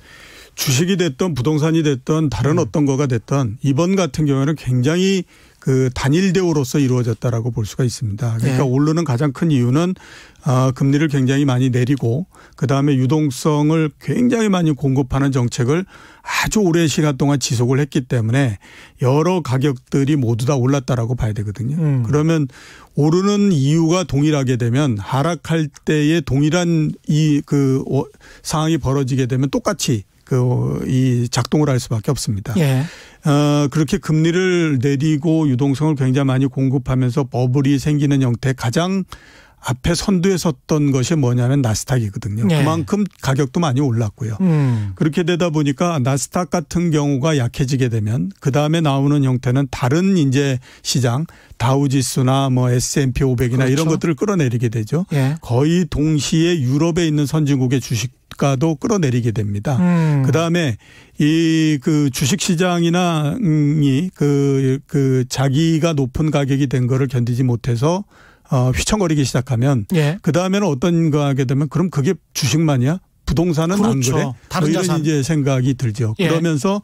주식이 됐던 부동산이 됐던 다른 음. 어떤 거가 됐던 이번 같은 경우에는 굉장히 그 단일 대우로서 이루어졌다라고 볼 수가 있습니다. 그러니까 네. 오르는 가장 큰 이유는 아, 금리를 굉장히 많이 내리고 그다음에 유동성을 굉장히 많이 공급하는 정책을 아주 오랜 시간 동안 지속을 했기 때문에 여러 가격들이 모두 다 올랐다라고 봐야 되거든요. 음. 그러면 오르는 이유가 동일하게 되면 하락할 때에 동일한 이 그 상황이 벌어지게 되면 똑같이 그 이 작동을 할 수밖에 없습니다. 예. 어, 그렇게 금리를 내리고 유동성을 굉장히 많이 공급하면서 버블이 생기는 형태 가장 앞에 선두에 섰던 것이 뭐냐면 나스닥이거든요. 네. 그만큼 가격도 많이 올랐고요. 음. 그렇게 되다 보니까 나스닥 같은 경우가 약해지게 되면 그 다음에 나오는 형태는 다른 이제 시장 다우지수나 뭐 S&P 500이나 그렇죠. 이런 것들을 끌어내리게 되죠. 네. 거의 동시에 유럽에 있는 선진국의 주식 가도 끌어내리게 됩니다. 음. 그다음에 이 그 주식 시장이나 음, 이그 그 자기가 높은 가격이 된 거를 견디지 못해서 어, 휘청거리기 시작하면 예. 그 다음에는 어떤 거 하게 되면 그럼 그게 주식만이야? 부동산은 그렇죠. 안 그래? 다른 뭐 이런 이제 생각이 들죠. 예. 그러면서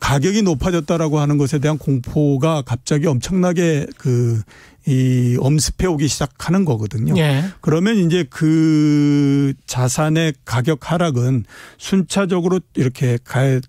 가격이 높아졌다라고 하는 것에 대한 공포가 갑자기 엄청나게 그이 엄습해 오기 시작하는 거거든요. 예. 그러면 이제 그 자산의 가격 하락은 순차적으로 이렇게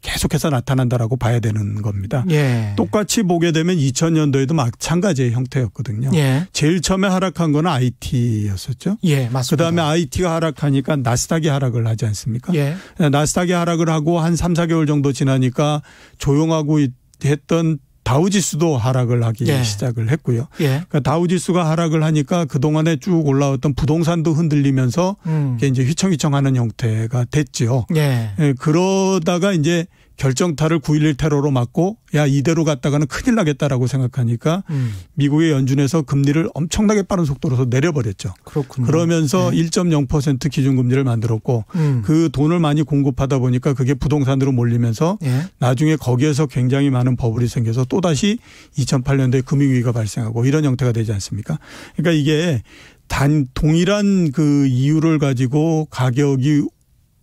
계속해서 나타난다라고 봐야 되는 겁니다. 예. 똑같이 보게 되면 2000년도에도 마찬가지의 형태였거든요. 예. 제일 처음에 하락한 거는 IT였었죠. 예, 맞습니다. 그다음에 IT가 하락하니까 나스닥이 하락을 하지 않습니까? 예. 나스닥이 하락을 하고 한 3, 4개월 정도 지나니까 조용하고 했던 다우지수도 하락을 하기 예. 시작을 했고요. 예. 그러니까 다우지수가 하락을 하니까 그 동안에 쭉 올라왔던 부동산도 흔들리면서 음. 이제 휘청휘청하는 형태가 됐죠요 예. 예. 그러다가 이제 결정타를 9.11 테러로 맞고 야 이대로 갔다가는 큰일 나겠다라고 생각하니까 음. 미국의 연준에서 금리를 엄청나게 빠른 속도로 내려버렸죠. 그렇군요. 그러면서 네. 1.0% 기준금리를 만들었고 음. 그 돈을 많이 공급하다 보니까 그게 부동산으로 몰리면서 예. 나중에 거기에서 굉장히 많은 버블이 생겨서 또다시 2008년도에 금융위기가 발생하고 이런 형태가 되지 않습니까? 그러니까 이게 단 동일한 그 이유를 가지고 가격이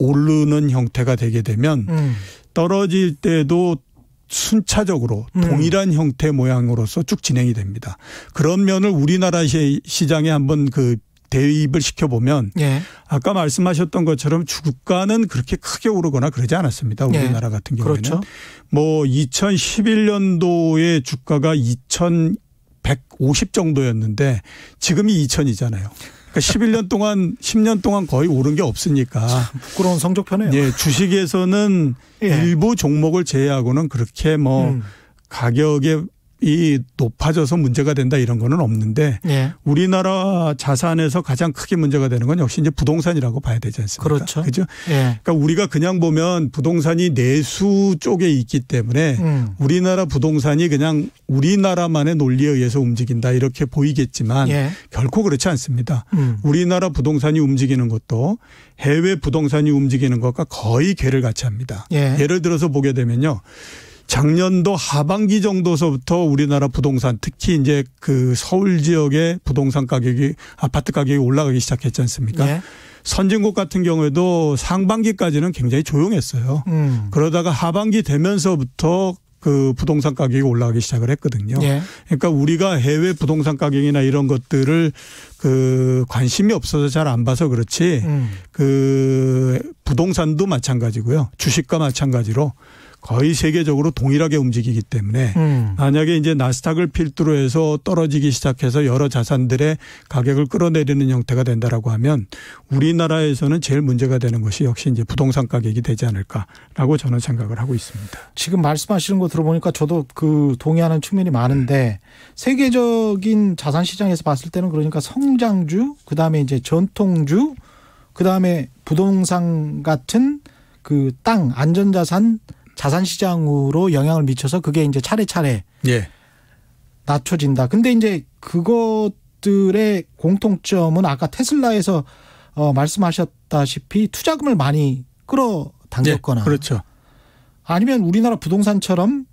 오르는 형태가 되게 되면 음. 떨어질 때도 순차적으로 음. 동일한 형태 모양으로서 쭉 진행이 됩니다. 그런 면을 우리나라 시장에 한번 그 대입을 시켜보면 예. 아까 말씀하셨던 것처럼 주가는 그렇게 크게 오르거나 그러지 않았습니다. 예. 우리나라 예. 같은 경우에는. 그렇죠. 뭐 2011년도에 주가가 2150 정도였는데 지금이 2000이잖아요. 그러니까 11년 동안 10년 동안 거의 오른 게 없으니까 부끄러운 성적표네요. 예, 주식에서는 예. 일부 종목을 제외하고는 그렇게 뭐 음. 가격에 이 높아져서 문제가 된다 이런 거는 없는데 예. 우리나라 자산에서 가장 크게 문제가 되는 건 역시 이제 부동산이라고 봐야 되지 않습니까? 그렇죠. 그죠? 예. 그러니까 우리가 그냥 보면 부동산이 내수 쪽에 있기 때문에 음. 우리나라 부동산이 그냥 우리나라만의 논리에 의해서 움직인다 이렇게 보이겠지만 예. 결코 그렇지 않습니다. 음. 우리나라 부동산이 움직이는 것도 해외 부동산이 움직이는 것과 거의 궤를 같이 합니다. 예. 예를 들어서 보게 되면요. 작년도 하반기 정도서부터 우리나라 부동산 특히 이제 그 서울 지역의 부동산 가격이 아파트 가격이 올라가기 시작했지 않습니까? 예. 선진국 같은 경우에도 상반기까지는 굉장히 조용했어요. 음. 그러다가 하반기 되면서부터 그 부동산 가격이 올라가기 시작을 했거든요. 예. 그러니까 우리가 해외 부동산 가격이나 이런 것들을 그 관심이 없어서 잘 안 봐서 그렇지 음. 그 부동산도 마찬가지고요. 주식과 마찬가지로 거의 세계적으로 동일하게 움직이기 때문에 음. 만약에 이제 나스닥을 필두로 해서 떨어지기 시작해서 여러 자산들의 가격을 끌어내리는 형태가 된다라고 하면 우리나라에서는 제일 문제가 되는 것이 역시 이제 부동산 가격이 되지 않을까라고 저는 생각을 하고 있습니다. 지금 말씀하시는 거 들어보니까 저도 그 동의하는 측면이 많은데 세계적인 자산 시장에서 봤을 때는 그러니까 성장주 그다음에 이제 전통주 그다음에 부동산 같은 그 땅 안전자산 자산 시장으로 영향을 미쳐서 그게 이제 차례차례 예. 낮춰진다. 근데 이제 그것들의 공통점은 아까 테슬라에서 어 말씀하셨다시피 투자금을 많이 끌어당겼거나 예. 그렇죠. 아니면 우리나라 부동산처럼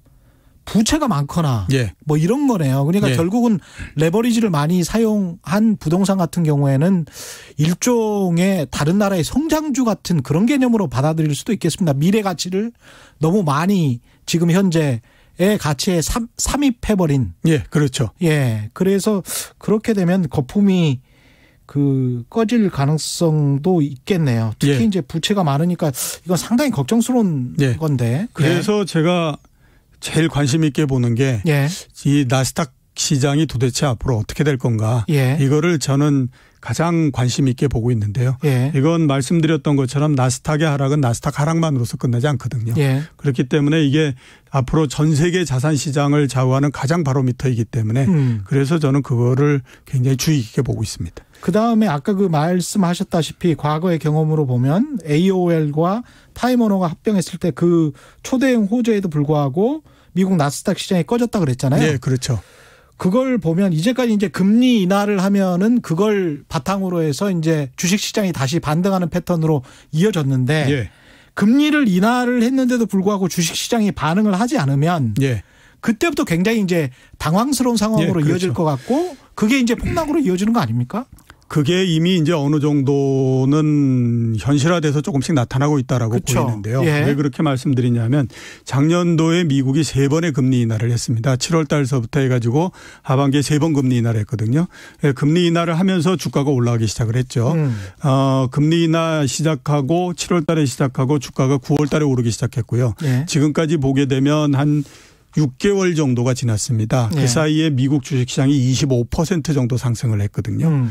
부채가 많거나 예. 뭐 이런 거네요. 그러니까 예. 결국은 레버리지를 많이 사용한 부동산 같은 경우에는 일종의 다른 나라의 성장주 같은 그런 개념으로 받아들일 수도 있겠습니다. 미래 가치를 너무 많이 지금 현재 의 가치에 삼, 삼입해버린. 예, 그렇죠. 예. 그래서 그렇게 되면 거품이 그 꺼질 가능성도 있겠네요. 특히 예. 이제 부채가 많으니까 이건 상당히 걱정스러운 예. 건데. 예. 그래서 예. 제가 제일 관심 있게 보는 게이 예. 나스닥 시장이 도대체 앞으로 어떻게 될 건가 예. 이거를 저는 가장 관심 있게 보고 있는데요. 예. 이건 말씀드렸던 것처럼 나스닥의 하락은 나스닥 하락만으로서 끝나지 않거든요. 예. 그렇기 때문에 이게 앞으로 전 세계 자산 시장을 좌우하는 가장 바로미터이기 때문에 음. 그래서 저는 그거를 굉장히 주의 깊게 보고 있습니다. 그 다음에 아까 그 말씀하셨다시피 과거의 경험으로 보면 AOL과 타이머노가 합병했을 때 그 초대형 호재에도 불구하고 미국 나스닥 시장이 꺼졌다 그랬잖아요. 네, 그렇죠. 그걸 보면 이제까지 이제 금리 인하를 하면은 그걸 바탕으로 해서 이제 주식 시장이 다시 반등하는 패턴으로 이어졌는데 예. 금리를 인하를 했는데도 불구하고 주식 시장이 반응을 하지 않으면 예. 그때부터 굉장히 이제 당황스러운 상황으로 예, 그렇죠. 이어질 것 같고 그게 이제 폭락으로 이어지는 거 아닙니까? 그게 이미 이제 어느 정도는 현실화돼서 조금씩 나타나고 있다라고 그쵸. 보이는데요. 예. 왜 그렇게 말씀드리냐면 작년도에 미국이 세 번의 금리 인하를 했습니다. 7월 달서부터 해가지고 하반기에 세 번 금리 인하를 했거든요. 예, 금리 인하를 하면서 주가가 올라가기 시작을 했죠. 음. 어, 금리 인하 시작하고 7월 달에 시작하고 주가가 9월 달에 오르기 시작했고요. 예. 지금까지 보게 되면 한 6개월 정도가 지났습니다. 그 예. 사이에 미국 주식시장이 25% 정도 상승을 했거든요. 음.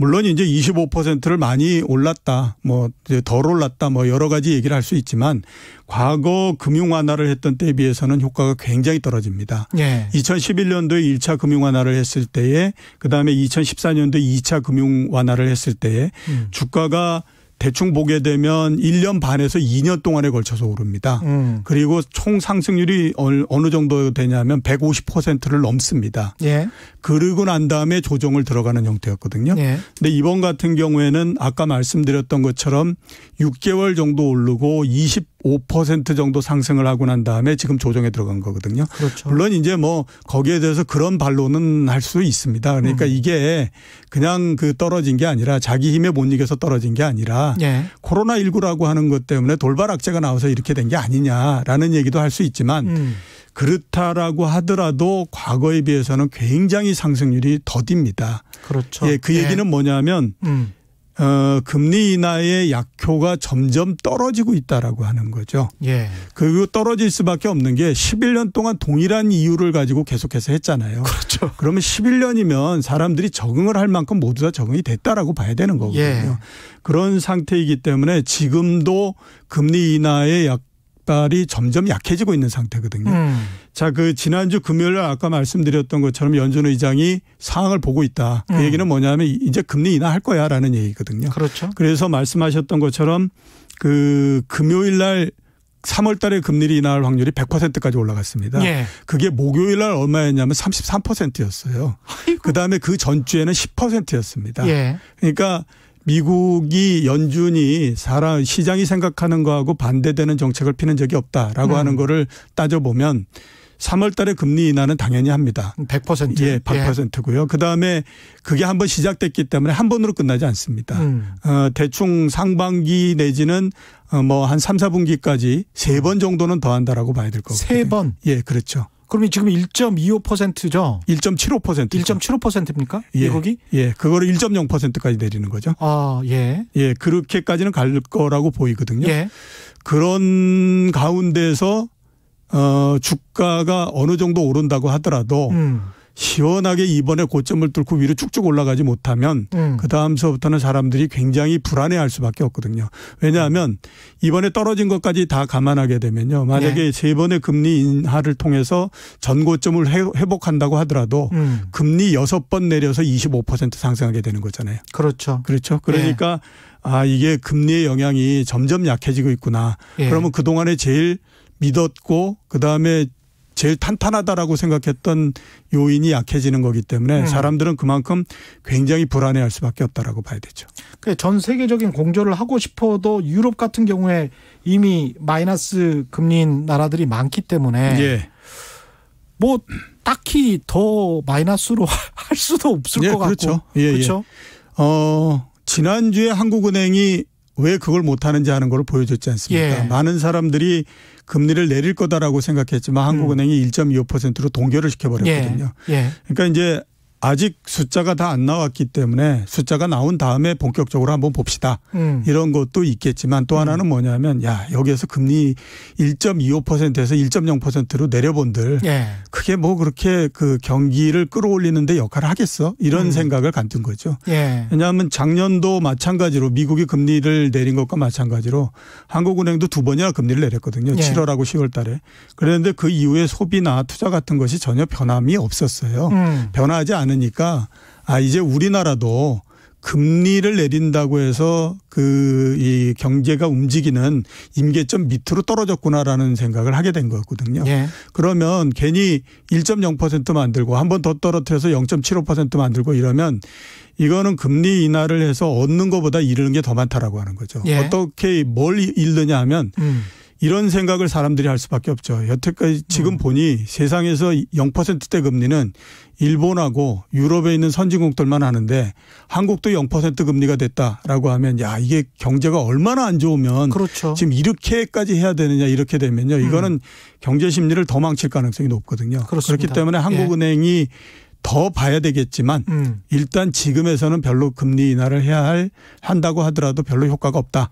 물론 이제 25%를 많이 올랐다, 뭐덜 올랐다, 뭐 여러 가지 얘기를 할 수 있지만 과거 금융 완화를 했던 때에 비해서는 효과가 굉장히 떨어집니다. 예. 2011년도에 1차 금융 완화를 했을 때에 그다음에 2014년도에 2차 금융 완화를 했을 때에 음. 주가가 대충 보게 되면 1년 반에서 2년 동안에 걸쳐서 오릅니다. 음. 그리고 총 상승률이 어느 정도 되냐면 150%를 넘습니다. 예. 그러고 난 다음에 조정을 들어가는 형태였거든요. 예. 근데 이번 같은 경우에는 아까 말씀드렸던 것처럼 6개월 정도 오르고 20 5% 정도 상승을 하고 난 다음에 지금 조정에 들어간 거거든요. 그렇죠. 물론 이제 뭐 거기에 대해서 그런 반론은 할 수 있습니다. 그러니까 음. 이게 그냥 그 떨어진 게 아니라 자기 힘에 못 이겨서 떨어진 게 아니라 예. 코로나 19라고 하는 것 때문에 돌발 악재가 나와서 이렇게 된 게 아니냐라는 얘기도 할 수 있지만 음. 그렇다라고 하더라도 과거에 비해서는 굉장히 상승률이 더딥니다. 그렇죠. 예, 그 예. 얘기는 예. 뭐냐면 음. 어, 금리 인하의 약효가 점점 떨어지고 있다라고 하는 거죠. 예. 그리고 떨어질 수밖에 없는 게 11년 동안 동일한 이유를 가지고 계속해서 했잖아요. 그렇죠. 그러면 11년이면 사람들이 적응을 할 만큼 모두 다 적응이 됐다라고 봐야 되는 거거든요. 예. 그런 상태이기 때문에 지금도 금리 인하의 약 약발이 점점 약해지고 있는 상태거든요. 음. 자, 그 지난주 금요일 날 아까 말씀드렸던 것처럼 연준 의장이 상황을 보고 있다. 그 음. 얘기는 뭐냐면 이제 금리 인하할 거야라는 얘기거든요. 그렇죠. 그래서 말씀하셨던 것처럼 그 금요일 날 3월 달에 금리를 인하할 확률이 100%까지 올라갔습니다. 예. 그게 목요일 날 얼마였냐면 33%였어요. 그다음에 그 전주에는 10%였습니다. 예. 그러니까 미국이 연준이 사람 시장이 생각하는 거하고 반대되는 정책을 피는 적이 없다라고 음. 하는 거를 따져보면 3월 달에 금리 인하는 당연히 합니다. 100%? 음, 예, 100%고요. 예. 그다음에 그게 한번 시작됐기 때문에 한 번으로 끝나지 않습니다. 음. 어, 대충 상반기 내지는 어, 뭐한 3, 4분기까지 세 번 정도는 더 한다라고 봐야 될 거고요. 세 번? 예, 그렇죠. 그러면 지금 1.25%죠? 1.75%. 1.75%입니까? 예. 미국이? 예. 그거를 1.0%까지 내리는 거죠. 아, 예. 예. 그렇게까지는 갈 거라고 보이거든요. 예. 그런 가운데서 어, 주가가 어느 정도 오른다고 하더라도 음. 시원하게 이번에 고점을 뚫고 위로 쭉쭉 올라가지 못하면 음. 그 다음서부터는 사람들이 굉장히 불안해할 수밖에 없거든요. 왜냐하면 이번에 떨어진 것까지 다 감안하게 되면요. 만약에 네. 세 번의 금리 인하를 통해서 전고점을 회복한다고 하더라도 음. 금리 여섯 번 내려서 25% 상승하게 되는 거잖아요. 그렇죠. 그렇죠. 그러니까 네. 아 이게 금리의 영향이 점점 약해지고 있구나. 네. 그러면 그 동안에 제일 믿었고 그 다음에 제일 탄탄하다라고 생각했던 요인이 약해지는 거기 때문에 음. 사람들은 그만큼 굉장히 불안해할 수밖에 없다라고 봐야 되죠. 전 세계적인 공조를 하고 싶어도 유럽 같은 경우에 이미 마이너스 금리인 나라들이 많기 때문에 예. 뭐 딱히 더 마이너스로 할 수도 없을 예, 것 그렇죠. 같고 예, 예, 그렇죠. 어 지난주에 한국은행이 왜 그걸 못하는지 하는 걸 보여줬지 않습니까? 예. 많은 사람들이 금리를 내릴 거다라고 생각했지만 한국은행이 음. 1.25%로 동결을 시켜버렸거든요. 예. 예. 그러니까 이제 아직 숫자가 다 안 나왔기 때문에 숫자가 나온 다음에 본격적으로 한번 봅시다. 음. 이런 것도 있겠지만 또 하나는 음. 뭐냐면 야, 여기에서 금리 1.25%에서 1.0%로 내려본들 예. 그게 뭐 그렇게 그 경기를 끌어올리는데 역할을 하겠어? 이런 음. 생각을 갖는 거죠. 예. 왜냐하면 작년도 마찬가지로 미국이 금리를 내린 것과 마찬가지로 한국은행도 두 번이나 금리를 내렸거든요. 예. 7월하고 10월 달에. 그랬는데 그 이후에 소비나 투자 같은 것이 전혀 변함이 없었어요. 음. 변하지 않 않으니까 아 이제 우리나라도 금리를 내린다고 해서 그 이 경제가 움직이는 임계점 밑으로 떨어졌구나라는 생각을 하게 된 거거든요. 예. 그러면 괜히 1.0% 만들고 한 번 더 떨어뜨려서 0.75% 만들고 이러면 이거는 금리 인하를 해서 얻는 것보다 잃는 게 더 많다라고 하는 거죠. 예. 어떻게 뭘 잃느냐 하면 음. 이런 생각을 사람들이 할 수밖에 없죠. 여태까지 지금 음. 보니 세상에서 0%대 금리는 일본하고 유럽에 있는 선진국들만 하는데 한국도 0% 금리가 됐다라고 하면 야 이게 경제가 얼마나 안 좋으면 그렇죠. 지금 이렇게까지 해야 되느냐 이렇게 되면요 음. 이거는 경제 심리를 더 망칠 가능성이 높거든요. 그렇습니다. 그렇기 때문에 한국은행이 예. 더 봐야 되겠지만 음. 일단 지금에서는 별로 금리 인하를 해야 할 한다고 하더라도 별로 효과가 없다.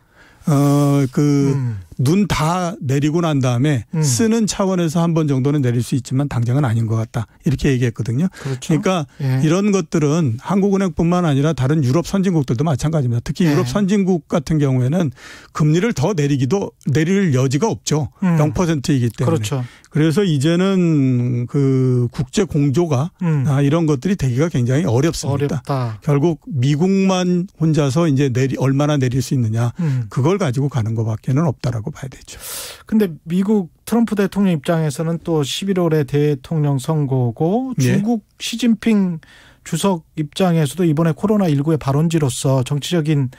어그 음. 눈다 내리고 난 다음에 음. 쓰는 차원에서 한 번 정도는 내릴 수 있지만 당장은 아닌 것 같다. 이렇게 얘기했거든요. 그렇죠? 그러니까 예. 이런 것들은 한국은행뿐만 아니라 다른 유럽 선진국들도 마찬가지입니다. 특히 예. 유럽 선진국 같은 경우에는 금리를 더 내리기도 내릴 여지가 없죠. 음. 0%이기 때문에. 그렇죠. 그래서 이제는 그 국제 공조가 음. 아, 이런 것들이 되기가 굉장히 어렵습니다. 어렵다. 결국 미국만 혼자서 이제 내리 얼마나 내릴 수 있느냐 음. 그걸 가지고 가는 것밖에는 없다라고. 있다고 봐야 되죠. 근데 미국 트럼프 대통령 입장에서는 또 11월에 대통령 선거고 예. 중국 예. 시진핑 주석 입장에서도 이번에 코로나 19의 발원지로서 정치적인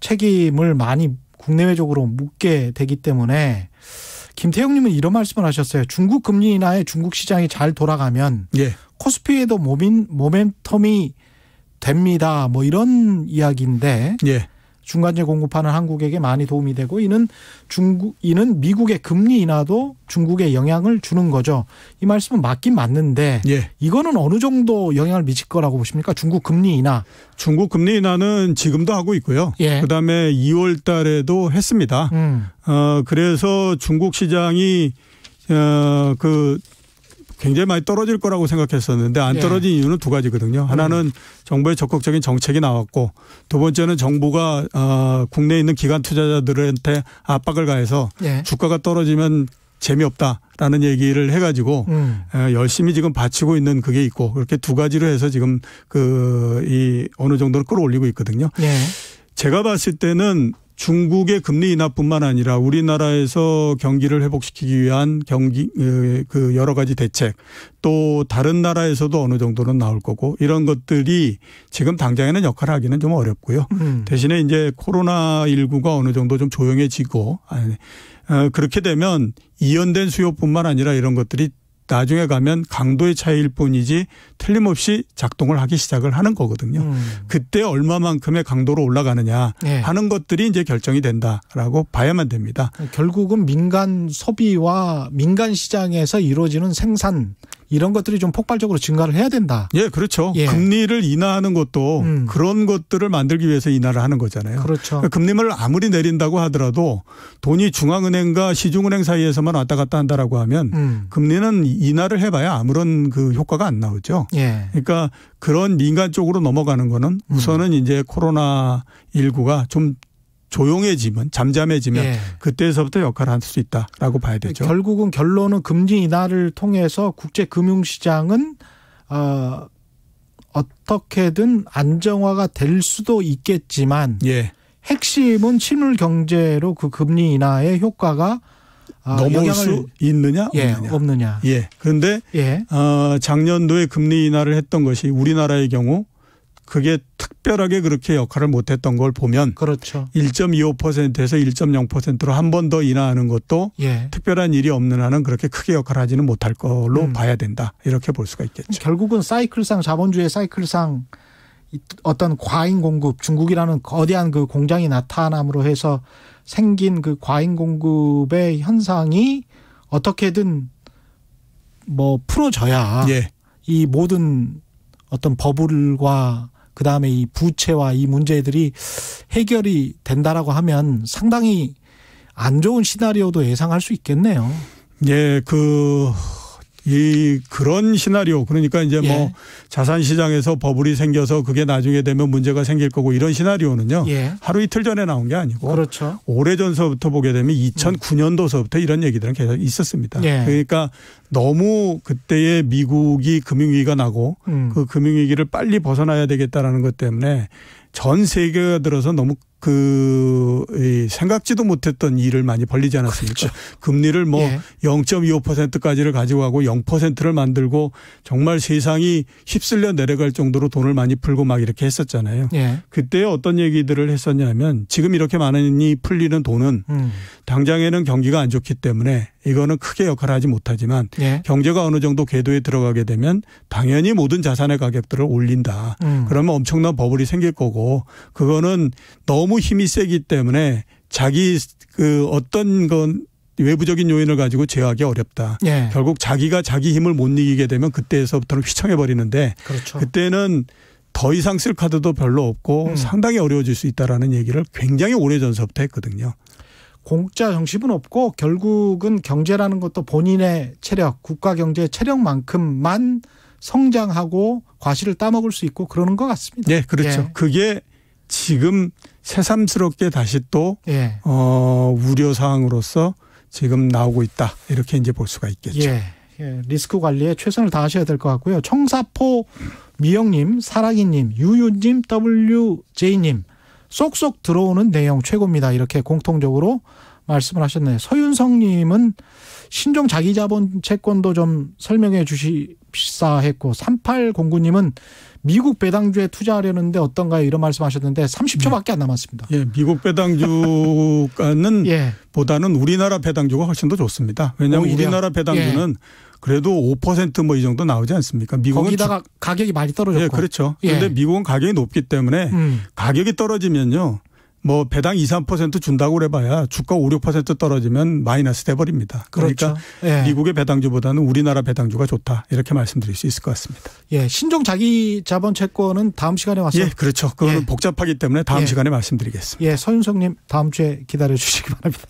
책임을 많이 국내외적으로 묻게 되기 때문에 김태형님은 이런 말씀을 하셨어요. 중국 금리 인하에 중국 시장이 잘 돌아가면 예. 코스피에도 모민 모멘텀이 됩니다. 뭐 이런 이야기인데 예. 중간재 공급하는 한국에게 많이 도움이 되고 이는 중국 이는 미국의 금리 인하도 중국에 영향을 주는 거죠. 이 말씀은 맞긴 맞는데 예. 이거는 어느 정도 영향을 미칠 거라고 보십니까? 중국 금리 인하. 중국 금리 인하는 지금도 하고 있고요. 예. 그다음에 2월 달에도 했습니다. 음. 어 그래서 중국 시장이 어그 굉장히 많이 떨어질 거라고 생각했었는데 안 예. 떨어진 예. 이유는 두 가지거든요. 하나는 음. 정부의 적극적인 정책이 나왔고 두 번째는 정부가 어, 국내에 있는 기관 투자자들한테 압박을 가해서 예. 주가가 떨어지면 재미없다라는 얘기를 해가지고 음. 열심히 지금 바치고 있는 그게 있고 그렇게 두 가지로 해서 지금 그 이 어느 정도를 끌어올리고 있거든요. 예. 제가 봤을 때는 중국의 금리 인하뿐만 아니라 우리나라에서 경기를 회복시키기 위한 경기 그 여러 가지 대책 또 다른 나라에서도 어느 정도는 나올 거고 이런 것들이 지금 당장에는 역할을 하기는 좀 어렵고요. 음. 대신에 이제 코로나 19가 어느 정도 좀 조용해지고 아 어, 그렇게 되면 이연된 수요뿐만 아니라 이런 것들이 나중에 가면 강도의 차이일 뿐이지 틀림없이 작동을 하기 시작을 하는 거거든요. 음. 그때 얼마만큼의 강도로 올라가느냐 네. 하는 것들이 이제 결정이 된다라고 봐야만 됩니다. 결국은 민간 소비와 민간 시장에서 이루어지는 생산 이런 것들이 좀 폭발적으로 증가를 해야 된다. 예, 그렇죠. 예. 금리를 인하하는 것도 음. 그런 것들을 만들기 위해서 인하를 하는 거잖아요. 그렇죠. 그러니까 금리를 아무리 내린다고 하더라도 돈이 중앙은행과 시중은행 사이에서만 왔다 갔다 한다라고 하면 음. 금리는 인하를 해봐야 아무런 그 효과가 안 나오죠. 예. 그러니까 그런 민간 쪽으로 넘어가는 거는 음. 우선은 음. 이제 코로나 19가 좀 조용해지면 잠잠해지면 예. 그때서부터 역할을 할 수 있다라고 봐야 되죠. 결국은 결론은 금리 인하를 통해서 국제 금융 시장은 어 어떻게든 안정화가 될 수도 있겠지만 예. 핵심은 실물 경제로 그 금리 인하의 효과가 어, 넘어올 수 있느냐 예, 없느냐. 예. 그런데 예. 어, 작년도에 금리 인하를 했던 것이 우리나라의 경우 그게 특별하게 그렇게 역할을 못했던 걸 보면 그렇죠. 1.25%에서 1.0%로 한 번 더 인하하는 것도 예. 특별한 일이 없는 한은 그렇게 크게 역할하지는 못할 걸로 음. 봐야 된다 이렇게 볼 수가 있겠죠. 결국은 사이클상 자본주의 사이클상 어떤 과잉 공급 중국이라는 거대한 그 공장이 나타남으로 해서 생긴 그 과잉 공급의 현상이 어떻게든 뭐 풀어져야 예. 이 모든 어떤 버블과 그 다음에 이 부채와 이 문제들이 해결이 된다라고 하면 상당히 안 좋은 시나리오도 예상할 수 있겠네요. 예, 그이 그런 시나리오 그러니까 이제 뭐 예. 뭐 자산 시장에서 버블이 생겨서 그게 나중에 되면 문제가 생길 거고 이런 시나리오는요. 예. 하루 이틀 전에 나온 게 아니고 그렇죠. 오래전서부터 보게 되면 2009년도서부터 이런 얘기들은 계속 있었습니다. 예. 그러니까 너무 그때의 미국이 금융위기가 나고 음. 그 금융위기를 빨리 벗어나야 되겠다라는 것 때문에 전 세계가 들어서 너무 그 생각지도 못했던 일을 많이 벌리지 않았습니까? 그렇죠. 금리를 뭐 예. 0.25%까지를 가지고 가고 0%를 만들고 정말 세상이 휩쓸려 내려갈 정도로 돈을 많이 풀고 막 이렇게 했었잖아요. 예. 그때 어떤 얘기들을 했었냐면 지금 이렇게 많이 풀리는 돈은 음. 당장에는 경기가 안 좋기 때문에 이거는 크게 역할을 하지 못하지만 예. 경제가 어느 정도 궤도에 들어가게 되면 당연히 모든 자산의 가격들을 올린다. 음. 그러면 엄청난 버블이 생길 거고 그거는 너무 힘이 세기 때문에 자기 그 어떤 건 외부적인 요인을 가지고 제어하기 어렵다. 예. 결국 자기가 자기 힘을 못 이기게 되면 그때에서부터는 휘청해 버리는데 그렇죠. 그때는 더 이상 쓸 카드도 별로 없고 음. 상당히 어려워질 수 있다라는 얘기를 굉장히 오래 전서부터 했거든요. 공짜 정신은 없고 결국은 경제라는 것도 본인의 체력, 국가 경제 체력만큼만 성장하고 과실을 따먹을 수 있고 그러는 것 같습니다. 네, 그렇죠. 예. 그게 지금 새삼스럽게 다시 또 예. 어, 우려 사항으로서 지금 나오고 있다 이렇게 이제 볼 수가 있겠죠. 예. 예. 리스크 관리에 최선을 다하셔야 될 것 같고요. 청사포 미영님, 사랑이님, 유유님, WJ님, 쏙쏙 들어오는 내용 최고입니다. 이렇게 공통적으로 말씀을 하셨네요. 서윤성님은 신종 자기자본 채권도 좀 설명해 주시사 했고 3809님은 미국 배당주에 투자하려는데 어떤가요? 이런 말씀하셨는데 30초밖에 안 남았습니다. 예, 미국 배당주가는 예. 보다는 우리나라 배당주가 훨씬 더 좋습니다. 왜냐하면 오히려. 우리나라 배당주는 예. 그래도 5%뭐 이 정도 나오지 않습니까? 미국은 거기다가 주... 가격이 많이 떨어졌고. 예, 그렇죠. 예. 그런데 미국은 가격이 높기 때문에 음. 가격이 떨어지면요. 뭐 배당 2, 3% 준다고 그래봐야 주가 5, 6% 떨어지면 마이너스 돼버립니다. 그러니까 그렇죠. 예. 미국의 배당주보다는 우리나라 배당주가 좋다 이렇게 말씀드릴 수 있을 것 같습니다. 예, 신종 자기 자본 채권은 다음 시간에 와서 예, 그렇죠. 그거는 예. 복잡하기 때문에 다음 예. 시간에 말씀드리겠습니다. 예, 서윤성님 다음 주에 기다려 주시기 바랍니다.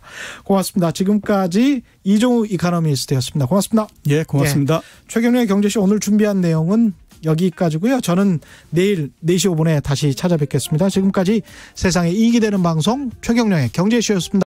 고맙습니다. 지금까지 이종우 이카노미스트였습니다. 고맙습니다. 예, 고맙습니다. 예. 최경련의 경제쇼 오늘 준비한 내용은 여기까지고요. 저는 내일 4시 5분에 다시 찾아뵙겠습니다. 지금까지 세상에 이익이 되는 방송 최경령의 경제쇼였습니다.